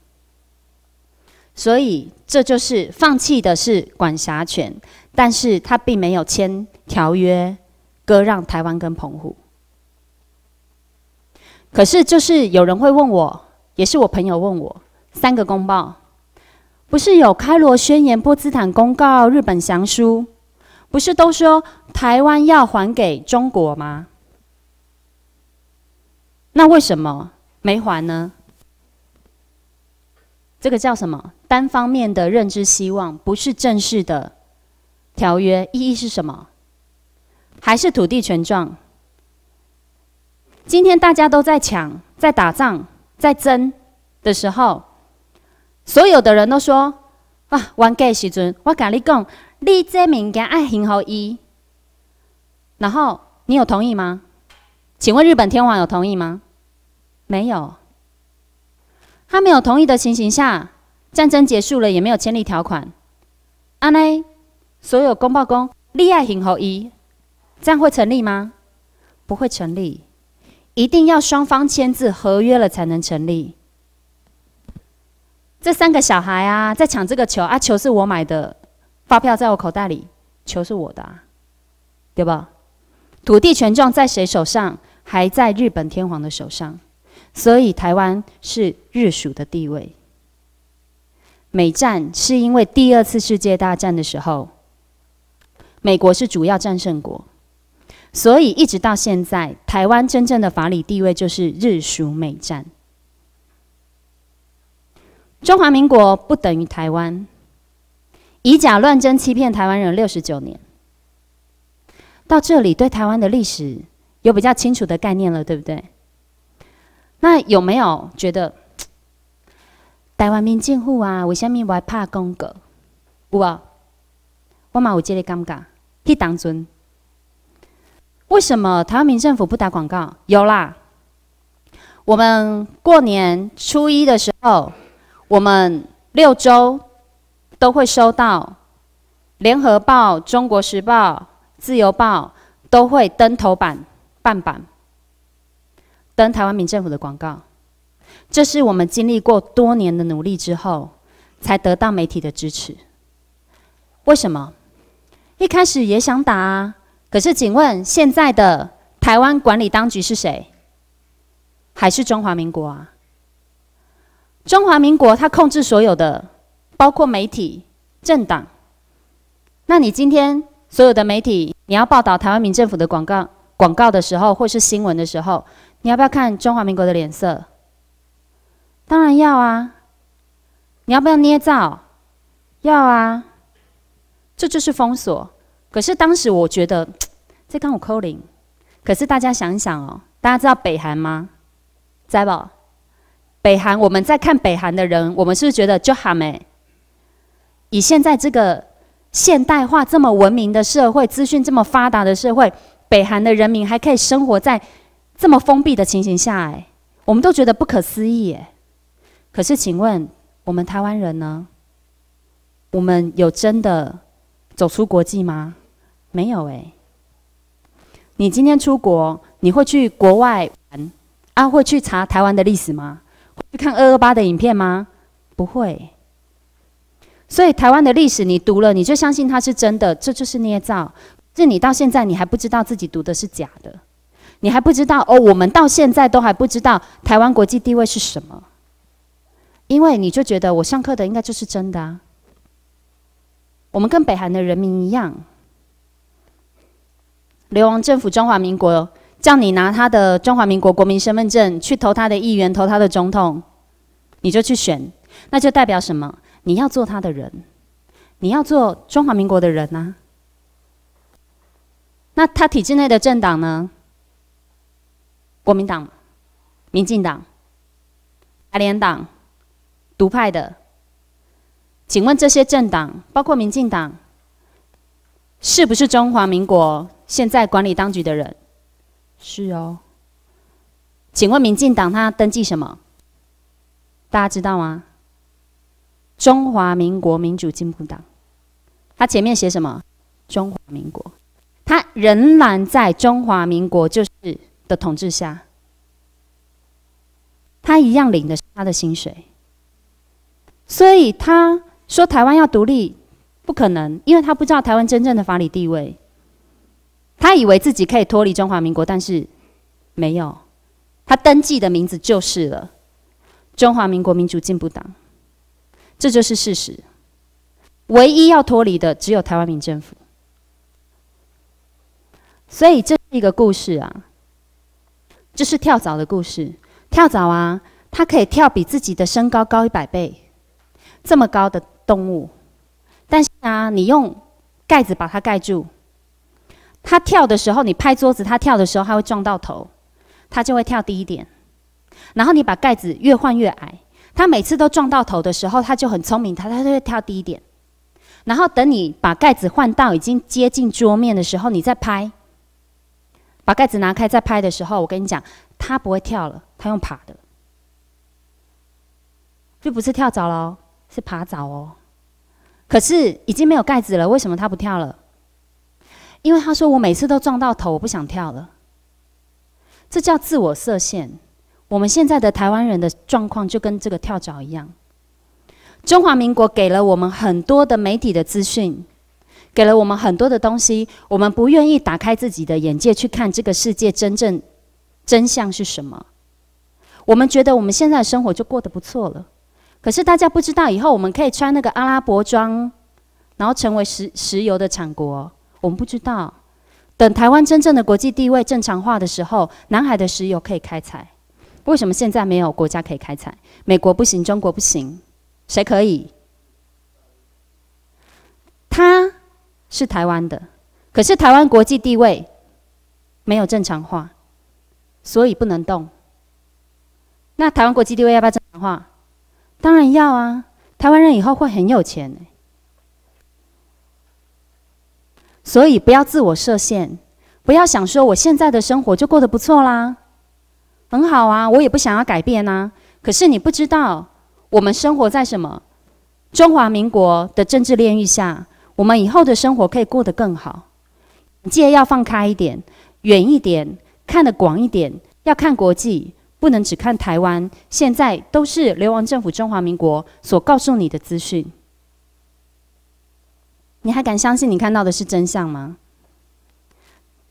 所以这就是放弃的是管辖权，但是他并没有签条约割让台湾跟澎湖。可是就是有人会问我，也是我朋友问我，三个公报。不是有开罗宣言、波茨坦公告、日本降书，不是都说台湾要还给中国吗？那为什么没还呢？这个叫什么？单方面的认知希望，不是正式的条约，意义是什么？还是土地权状？今天大家都在抢、在打仗、在争的时候。所有的人都说：“啊，玩家时阵，我甲你讲，你这物件爱行合一。”然后你有同意吗？请问日本天皇有同意吗？没有。他没有同意的情形下，战争结束了，也没有签立条款。安内，所有公报公利爱行合一，这样会成立吗？不会成立。一定要双方签字合约了，才能成立。这三个小孩啊，在抢这个球啊，球是我买的，发票在我口袋里，球是我的，对吧？土地权状在谁手上？还在日本天皇的手上，所以台湾是日属的地位。美战是因为第二次世界大战的时候，美国是主要战胜国，所以一直到现在，台湾真正的法理地位就是日属美战。中华民国不等于台湾，以假乱真欺骗台湾人六十九年。到这里，对台湾的历史有比较清楚的概念了，对不对？那有没有觉得台湾民进户啊？什么我还怕公格？有啊？我嘛有这个尴尬，去当尊。为什么台湾民政府不打广告？有啦，我们过年初一的时候。我们六周都会收到《联合报》《中国时报》《自由报》都会登头版、半版，登台湾民政府的广告。这是我们经历过多年的努力之后，才得到媒体的支持。为什么？一开始也想打，可是请问现在的台湾管理当局是谁？还是中华民国啊？中华民国它控制所有的，包括媒体、政党。那你今天所有的媒体，你要报道台湾民政府的广告、广告的时候，或是新闻的时候，你要不要看中华民国的脸色？当然要啊！你要不要捏造？要啊！这就是封锁。可是当时我觉得在刚我扣零。可是大家想想哦，大家知道北韩吗？在不？北韩，我们在看北韩的人，我们是不是觉得就喊美？以现在这个现代化、这么文明的社会，资讯这么发达的社会，北韩的人民还可以生活在这么封闭的情形下哎，我们都觉得不可思议哎。可是，请问我们台湾人呢？我们有真的走出国际吗？没有哎。你今天出国，你会去国外啊？会去查台湾的历史吗？看二二八的影片吗？不会。所以台湾的历史你读了，你就相信它是真的，这就是捏造。这你到现在你还不知道自己读的是假的，你还不知道哦。我们到现在都还不知道台湾国际地位是什么，因为你就觉得我上课的应该就是真的。我们跟北韩的人民一样，流亡政府中华民国。叫你拿他的中华民国国民身份证去投他的议员、投他的总统，你就去选，那就代表什么？你要做他的人，你要做中华民国的人啊！那他体制内的政党呢？国民党、民进党、台联党、独派的，请问这些政党，包括民进党，是不是中华民国现在管理当局的人？是哦，请问民进党他登记什么？大家知道吗？中华民国民主进步党，他前面写什么？中华民国，他仍然在中华民国就是的统治下，他一样领的是他的薪水，所以他说台湾要独立不可能，因为他不知道台湾真正的法理地位。他以为自己可以脱离中华民国，但是没有。他登记的名字就是了“中华民国民主进步党”，这就是事实。唯一要脱离的只有台湾民政府。所以这是一个故事啊，这是跳蚤的故事。跳蚤啊，它可以跳比自己的身高高一百倍这么高的动物，但是啊，你用盖子把它盖住。他跳的时候，你拍桌子；他跳的时候，他会撞到头，他就会跳低一点。然后你把盖子越换越矮，他每次都撞到头的时候，他就很聪明，他他就会跳低一点。然后等你把盖子换到已经接近桌面的时候，你再拍，把盖子拿开再拍的时候，我跟你讲，他不会跳了，他用爬的，就不是跳蚤喽，是爬蚤哦。可是已经没有盖子了，为什么他不跳了？因为他说：“我每次都撞到头，我不想跳了。”这叫自我设限。我们现在的台湾人的状况就跟这个跳蚤一样。中华民国给了我们很多的媒体的资讯，给了我们很多的东西，我们不愿意打开自己的眼界去看这个世界真正真相是什么。我们觉得我们现在生活就过得不错了，可是大家不知道以后我们可以穿那个阿拉伯装，然后成为石石油的产国。我们不知道，等台湾真正的国际地位正常化的时候，南海的石油可以开采。为什么现在没有国家可以开采？美国不行，中国不行，谁可以？他是台湾的，可是台湾国际地位没有正常化，所以不能动。那台湾国际地位要不要正常化？当然要啊！台湾人以后会很有钱。所以不要自我设限，不要想说我现在的生活就过得不错啦，很好啊，我也不想要改变啊。可是你不知道，我们生活在什么中华民国的政治炼狱下，我们以后的生活可以过得更好。你既然要放开一点，远一点，看得广一点，要看国际，不能只看台湾。现在都是流亡政府中华民国所告诉你的资讯。你还敢相信你看到的是真相吗？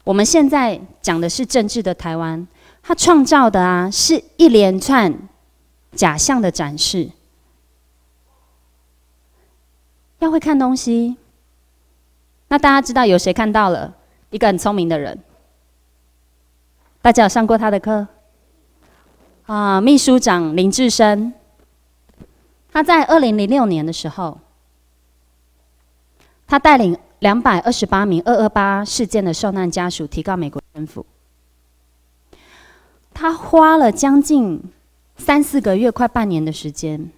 我们现在讲的是政治的台湾，他创造的啊是一连串假象的展示。要会看东西，那大家知道有谁看到了一个很聪明的人？大家有上过他的课？啊，秘书长林志生，他在二零零六年的时候。他带领两百二十八名二二八事件的受难家属，提告美国政府。他花了将近三四个月，快半年的时间，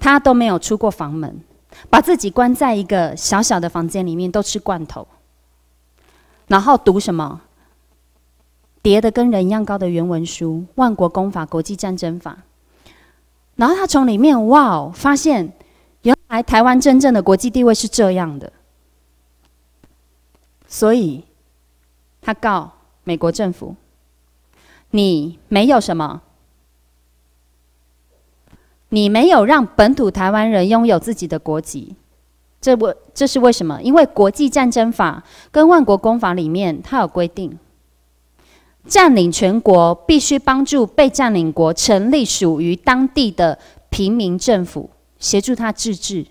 他都没有出过房门，把自己关在一个小小的房间里面，都吃罐头，然后读什么叠的跟人一样高的原文书《万国公法》《国际战争法》，然后他从里面哇哦发现。原来台湾真正的国际地位是这样的，所以他告美国政府：“你没有什么，你没有让本土台湾人拥有自己的国籍。”这为这是为什么？因为国际战争法跟万国公法里面，它有规定：占领全国必须帮助被占领国成立属于当地的平民政府。协助他自治。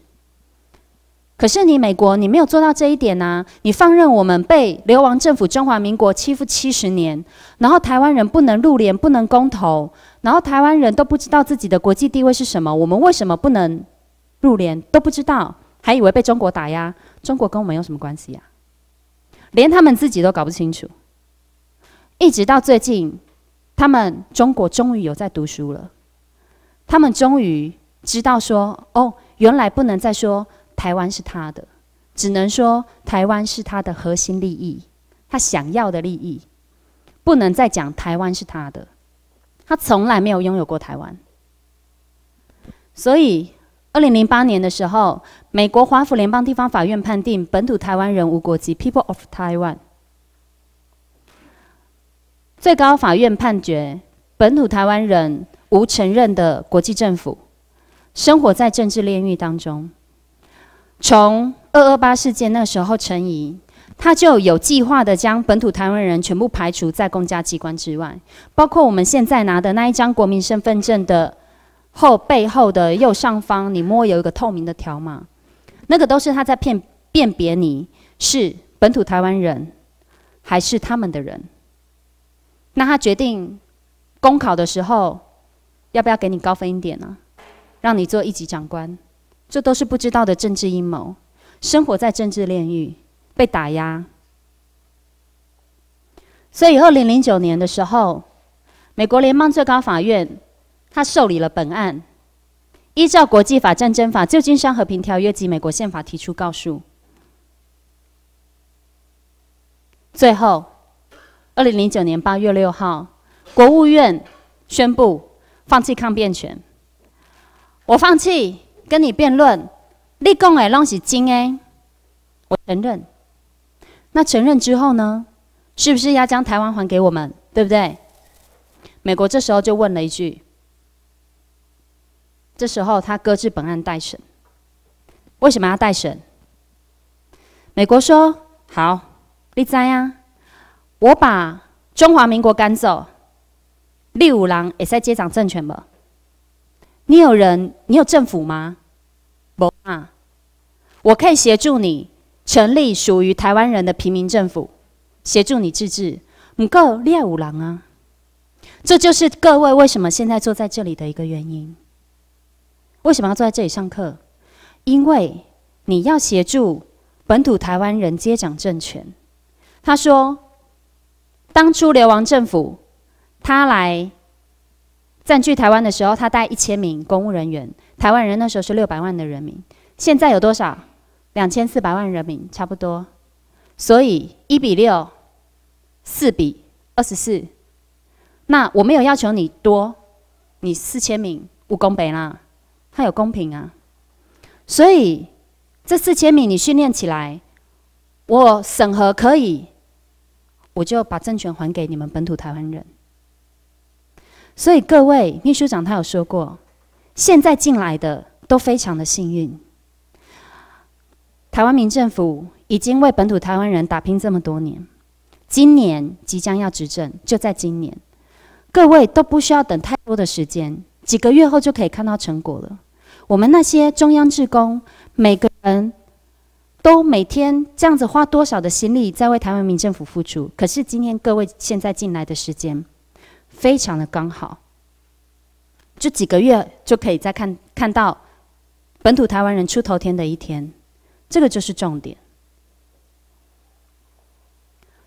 可是你美国，你没有做到这一点呐！你放任我们被流亡政府中华民国欺负七十年，然后台湾人不能入联，不能公投，然后台湾人都不知道自己的国际地位是什么。我们为什么不能入联？都不知道，还以为被中国打压。中国跟我们有什么关系呀？连他们自己都搞不清楚。一直到最近，他们中国终于有在读书了，他们终于。知道说哦，原来不能再说台湾是他的，只能说台湾是他的核心利益，他想要的利益，不能再讲台湾是他的。他从来没有拥有过台湾。所以，二零零八年的时候，美国华府联邦地方法院判定本土台湾人无国籍 （People of Taiwan）。最高法院判决本土台湾人无承认的国际政府。生活在政治炼狱当中。从二二八事件那时候，陈仪他就有计划的将本土台湾人全部排除在公家机关之外，包括我们现在拿的那一张国民身份证的后背后的右上方，你摸有一个透明的条码，那个都是他在骗辨别你是本土台湾人还是他们的人。那他决定公考的时候，要不要给你高分一点呢？让你做一级长官，这都是不知道的政治阴谋，生活在政治炼狱，被打压。所以，二零零九年的时候，美国联邦最高法院他受理了本案，依照国际法、战争法、旧金山和平条约及美国宪法提出告诉。最后，二零零九年八月六号，国务院宣布放弃抗辩权。我放弃跟你辩论，立功哎，弄是金哎，我承认。那承认之后呢？是不是要将台湾还给我们？对不对？美国这时候就问了一句。这时候他搁置本案待审，为什么要待审？美国说好，立哉啊！我把中华民国赶走，立五郎也在接掌政权吧。你有人？你有政府吗？不我可以协助你成立属于台湾人的平民政府，协助你自治。你够烈五郎啊！这就是各位为什么现在坐在这里的一个原因。为什么要坐在这里上课？因为你要协助本土台湾人接掌政权。他说，当初流亡政府他来。占据台湾的时候，他带一千名公务人员，台湾人那时候是六百万的人民，现在有多少？两千四百万人民，差不多。所以一比六，四比二十四。那我没有要求你多，你四千名，五公平啦，还有公平啊。所以这四千名你训练起来，我审核可以，我就把政权还给你们本土台湾人。所以各位，秘书长他有说过，现在进来的都非常的幸运。台湾民政府已经为本土台湾人打拼这么多年，今年即将要执政，就在今年，各位都不需要等太多的时间，几个月后就可以看到成果了。我们那些中央职工，每个人都每天这样子花多少的心力在为台湾民政府付出，可是今天各位现在进来的时间。非常的刚好，就几个月就可以再看看到本土台湾人出头天的一天，这个就是重点。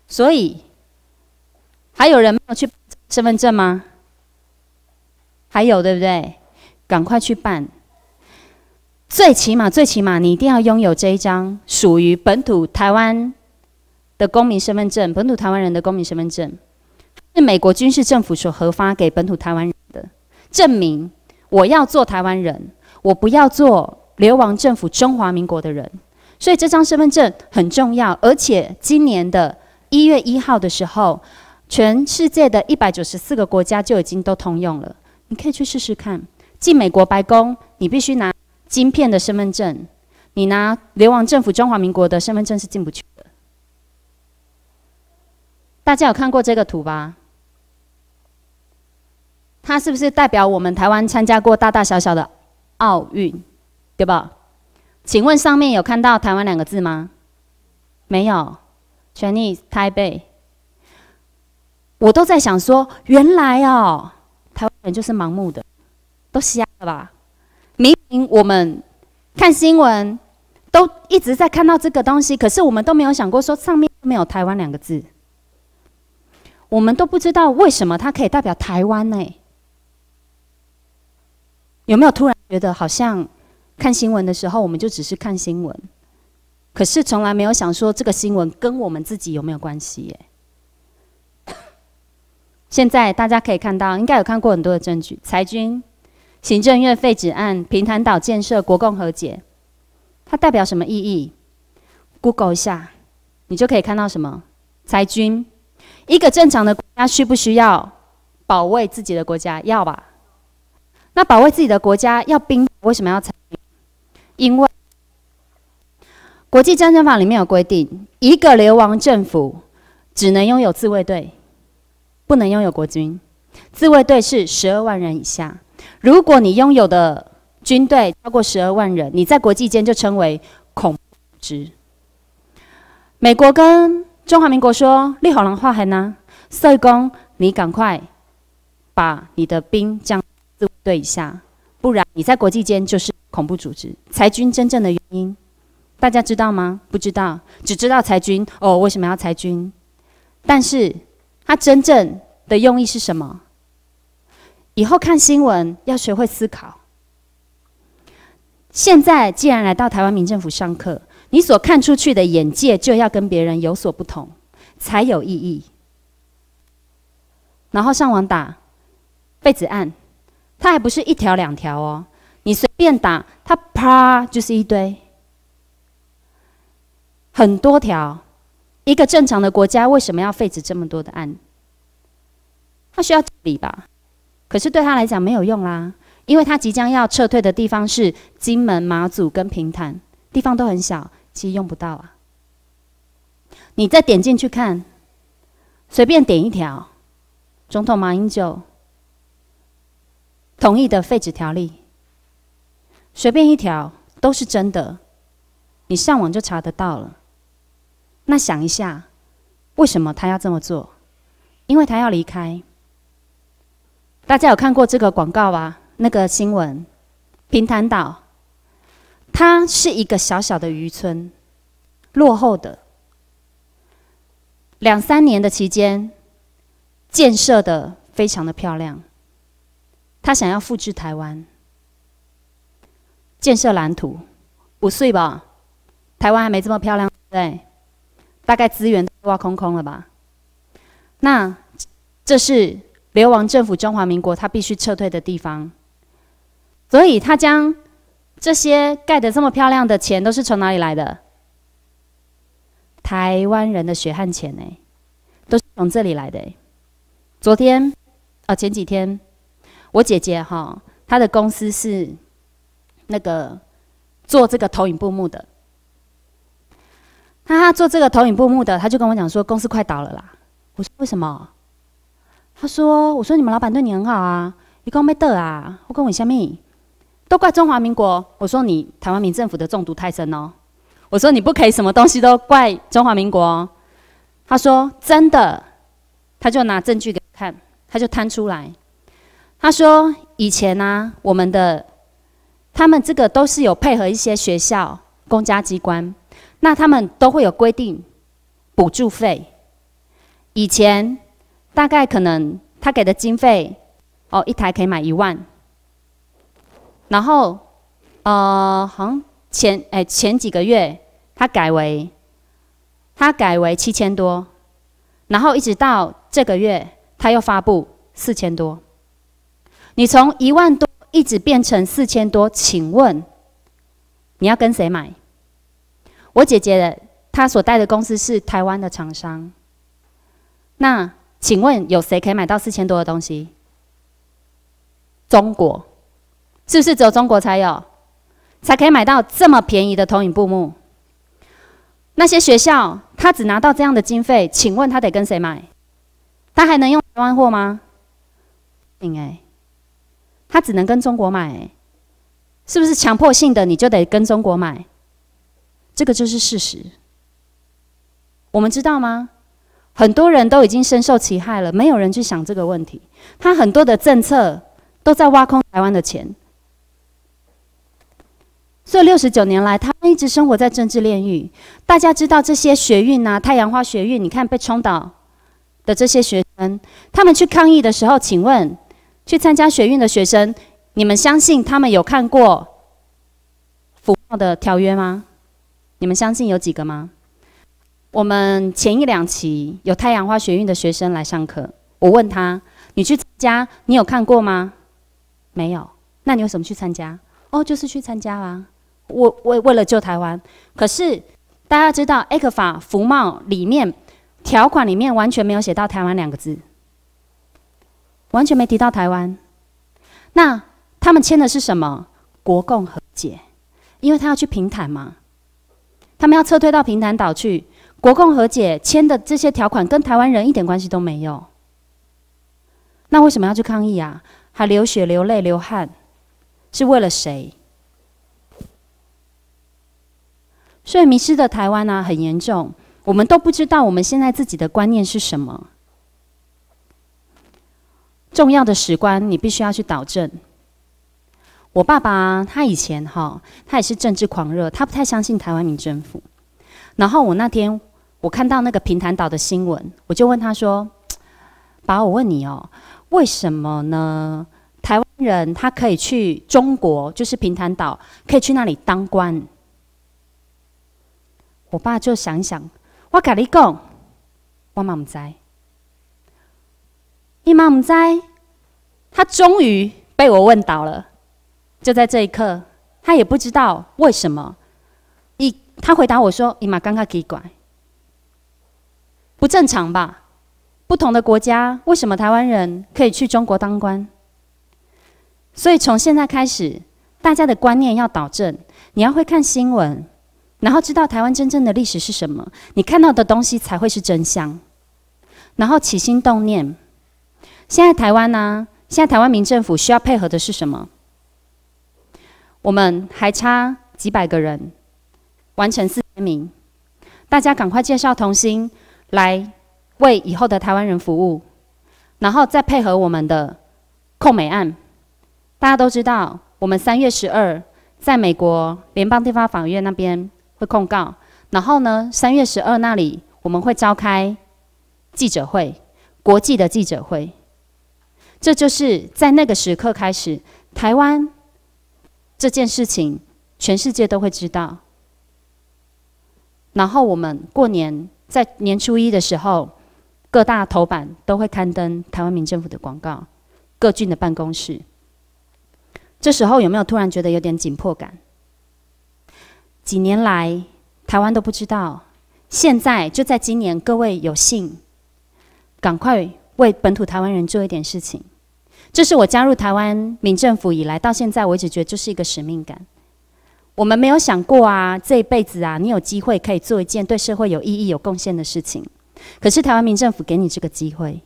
所以还有人没有去身份证吗？还有对不对？赶快去办，最起码最起码你一定要拥有这一张属于本土台湾的公民身份证，本土台湾人的公民身份证。是美国军事政府所核发给本土台湾人的证明。我要做台湾人，我不要做流亡政府中华民国的人。所以这张身份证很重要，而且今年的一月一号的时候，全世界的一百九十四个国家就已经都通用了。你可以去试试看，进美国白宫，你必须拿晶片的身份证，你拿流亡政府中华民国的身份证是进不去的。大家有看过这个图吧？它是不是代表我们台湾参加过大大小小的奥运，对吧？请问上面有看到台湾两个字吗？没有，全译台北。我都在想说，原来哦，台湾人就是盲目的，都瞎了吧？明明我们看新闻都一直在看到这个东西，可是我们都没有想过说上面没有台湾两个字，我们都不知道为什么它可以代表台湾呢？有没有突然觉得好像看新闻的时候，我们就只是看新闻，可是从来没有想说这个新闻跟我们自己有没有关系耶？现在大家可以看到，应该有看过很多的证据：裁军、行政院废止案、平潭岛建设、国共和解，它代表什么意义？Google 一下，你就可以看到什么？裁军，一个正常的国家需不需要保卫自己的国家？要吧。要保卫自己的国家要兵，为什么要参因为国际战争法里面有规定，一个流亡政府只能拥有自卫队，不能拥有国军。自卫队是十二万人以下。如果你拥有的军队超过十二万人，你在国际间就称为恐怖组织。美国跟中华民国说：“立好人话很难，社工，你赶快把你的兵降。”对一下，不然你在国际间就是恐怖组织。裁军真正的原因，大家知道吗？不知道，只知道裁军哦，为什么要裁军？但是它真正的用意是什么？以后看新闻要学会思考。现在既然来到台湾民政府上课，你所看出去的眼界就要跟别人有所不同，才有意义。然后上网打被子案。它还不是一条两条哦，你随便打，它啪就是一堆，很多条。一个正常的国家为什么要废止这么多的案？它需要治理吧？可是对他来讲没有用啦，因为他即将要撤退的地方是金门、马祖跟平潭，地方都很小，其实用不到啊。你再点进去看，随便点一条，总统马英九。同意的废止条例，随便一条都是真的，你上网就查得到了。那想一下，为什么他要这么做？因为他要离开。大家有看过这个广告啊？那个新闻，平潭岛，它是一个小小的渔村，落后的。两三年的期间，建设的非常的漂亮。他想要复制台湾建设蓝图，五岁吧，台湾还没这么漂亮，对，大概资源挖空空了吧？那这是流亡政府中华民国他必须撤退的地方，所以他将这些盖的这么漂亮的钱都是从哪里来的？台湾人的血汗钱呢，都是从这里来的昨天啊，前几天。我姐姐哈，她的公司是那个做这个投影布幕的。那她做这个投影布幕的，她就跟我讲说公司快倒了啦。我说为什么？她说，我说你们老板对你很好啊，你我没得啊？我跟我下咪，都怪中华民国。我说你台湾民政府的中毒太深哦。我说你不可以什么东西都怪中华民国。她说真的，她就拿证据给看，她就摊出来。他说：“以前啊，我们的他们这个都是有配合一些学校、公家机关，那他们都会有规定补助费。以前大概可能他给的经费，哦，一台可以买一万。然后，呃，好像前哎前几个月他改为他改为七千多，然后一直到这个月他又发布四千多。”你从一万多一直变成四千多，请问你要跟谁买？我姐姐的她所带的公司是台湾的厂商。那请问有谁可以买到四千多的东西？中国是不是只有中国才有，才可以买到这么便宜的投影幕？那些学校他只拿到这样的经费，请问他得跟谁买？他还能用台湾货吗？应、该。他只能跟中国买，是不是强迫性的？你就得跟中国买，这个就是事实。我们知道吗？很多人都已经深受其害了，没有人去想这个问题。他很多的政策都在挖空台湾的钱，所以六十九年来，他们一直生活在政治炼狱。大家知道这些学运啊，太阳花学运，你看被冲倒的这些学生，他们去抗议的时候，请问？去参加学运的学生，你们相信他们有看过《服贸》的条约吗？你们相信有几个吗？我们前一两期有太阳花学运的学生来上课，我问他：“你去参加，你有看过吗？”“没有。”“那你为什么去参加？”“哦，就是去参加啦，为为为了救台湾。”可是大家知道《埃克法服贸》里面条款里面完全没有写到台湾两个字。完全没提到台湾，那他们签的是什么？国共和解，因为他要去平潭嘛，他们要撤退到平潭岛去。国共和解签的这些条款跟台湾人一点关系都没有，那为什么要去抗议啊？还流血、流泪、流汗，是为了谁？所以迷失的台湾啊，很严重。我们都不知道我们现在自己的观念是什么。重要的史官，你必须要去导正。我爸爸他以前哈，他也是政治狂热，他不太相信台湾民政府。然后我那天我看到那个平潭岛的新闻，我就问他说：“爸，我问你哦，为什么呢？台湾人他可以去中国，就是平潭岛，可以去那里当官？”我爸就想想，我跟你讲，我妈妈在。伊妈唔在，他终于被我问倒了。就在这一刻，他也不知道为什么。一他回答我说：“伊妈刚刚给怪，不正常吧？不同的国家，为什么台湾人可以去中国当官？”所以从现在开始，大家的观念要导正，你要会看新闻，然后知道台湾真正的历史是什么，你看到的东西才会是真相。然后起心动念。现在台湾呢？现在台湾民政府需要配合的是什么？我们还差几百个人，完成四千名。大家赶快介绍同心来为以后的台湾人服务，然后再配合我们的控美案。大家都知道，我们三月十二在美国联邦地方法院那边会控告，然后呢，三月十二那里我们会召开记者会，国际的记者会。这就是在那个时刻开始，台湾这件事情，全世界都会知道。然后我们过年在年初一的时候，各大头版都会刊登台湾民政府的广告，各郡的办公室。这时候有没有突然觉得有点紧迫感？几年来台湾都不知道，现在就在今年，各位有幸，赶快为本土台湾人做一点事情。这是我加入台湾民政府以来到现在，为止，觉得就是一个使命感。我们没有想过啊，这一辈子啊，你有机会可以做一件对社会有意义、有贡献的事情。可是台湾民政府给你这个机会，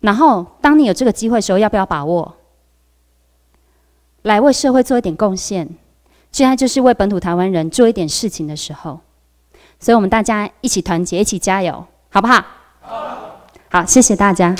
然后当你有这个机会的时候，要不要把握，来为社会做一点贡献？现在就是为本土台湾人做一点事情的时候。所以，我们大家一起团结，一起加油，好不好？好，好，谢谢大家。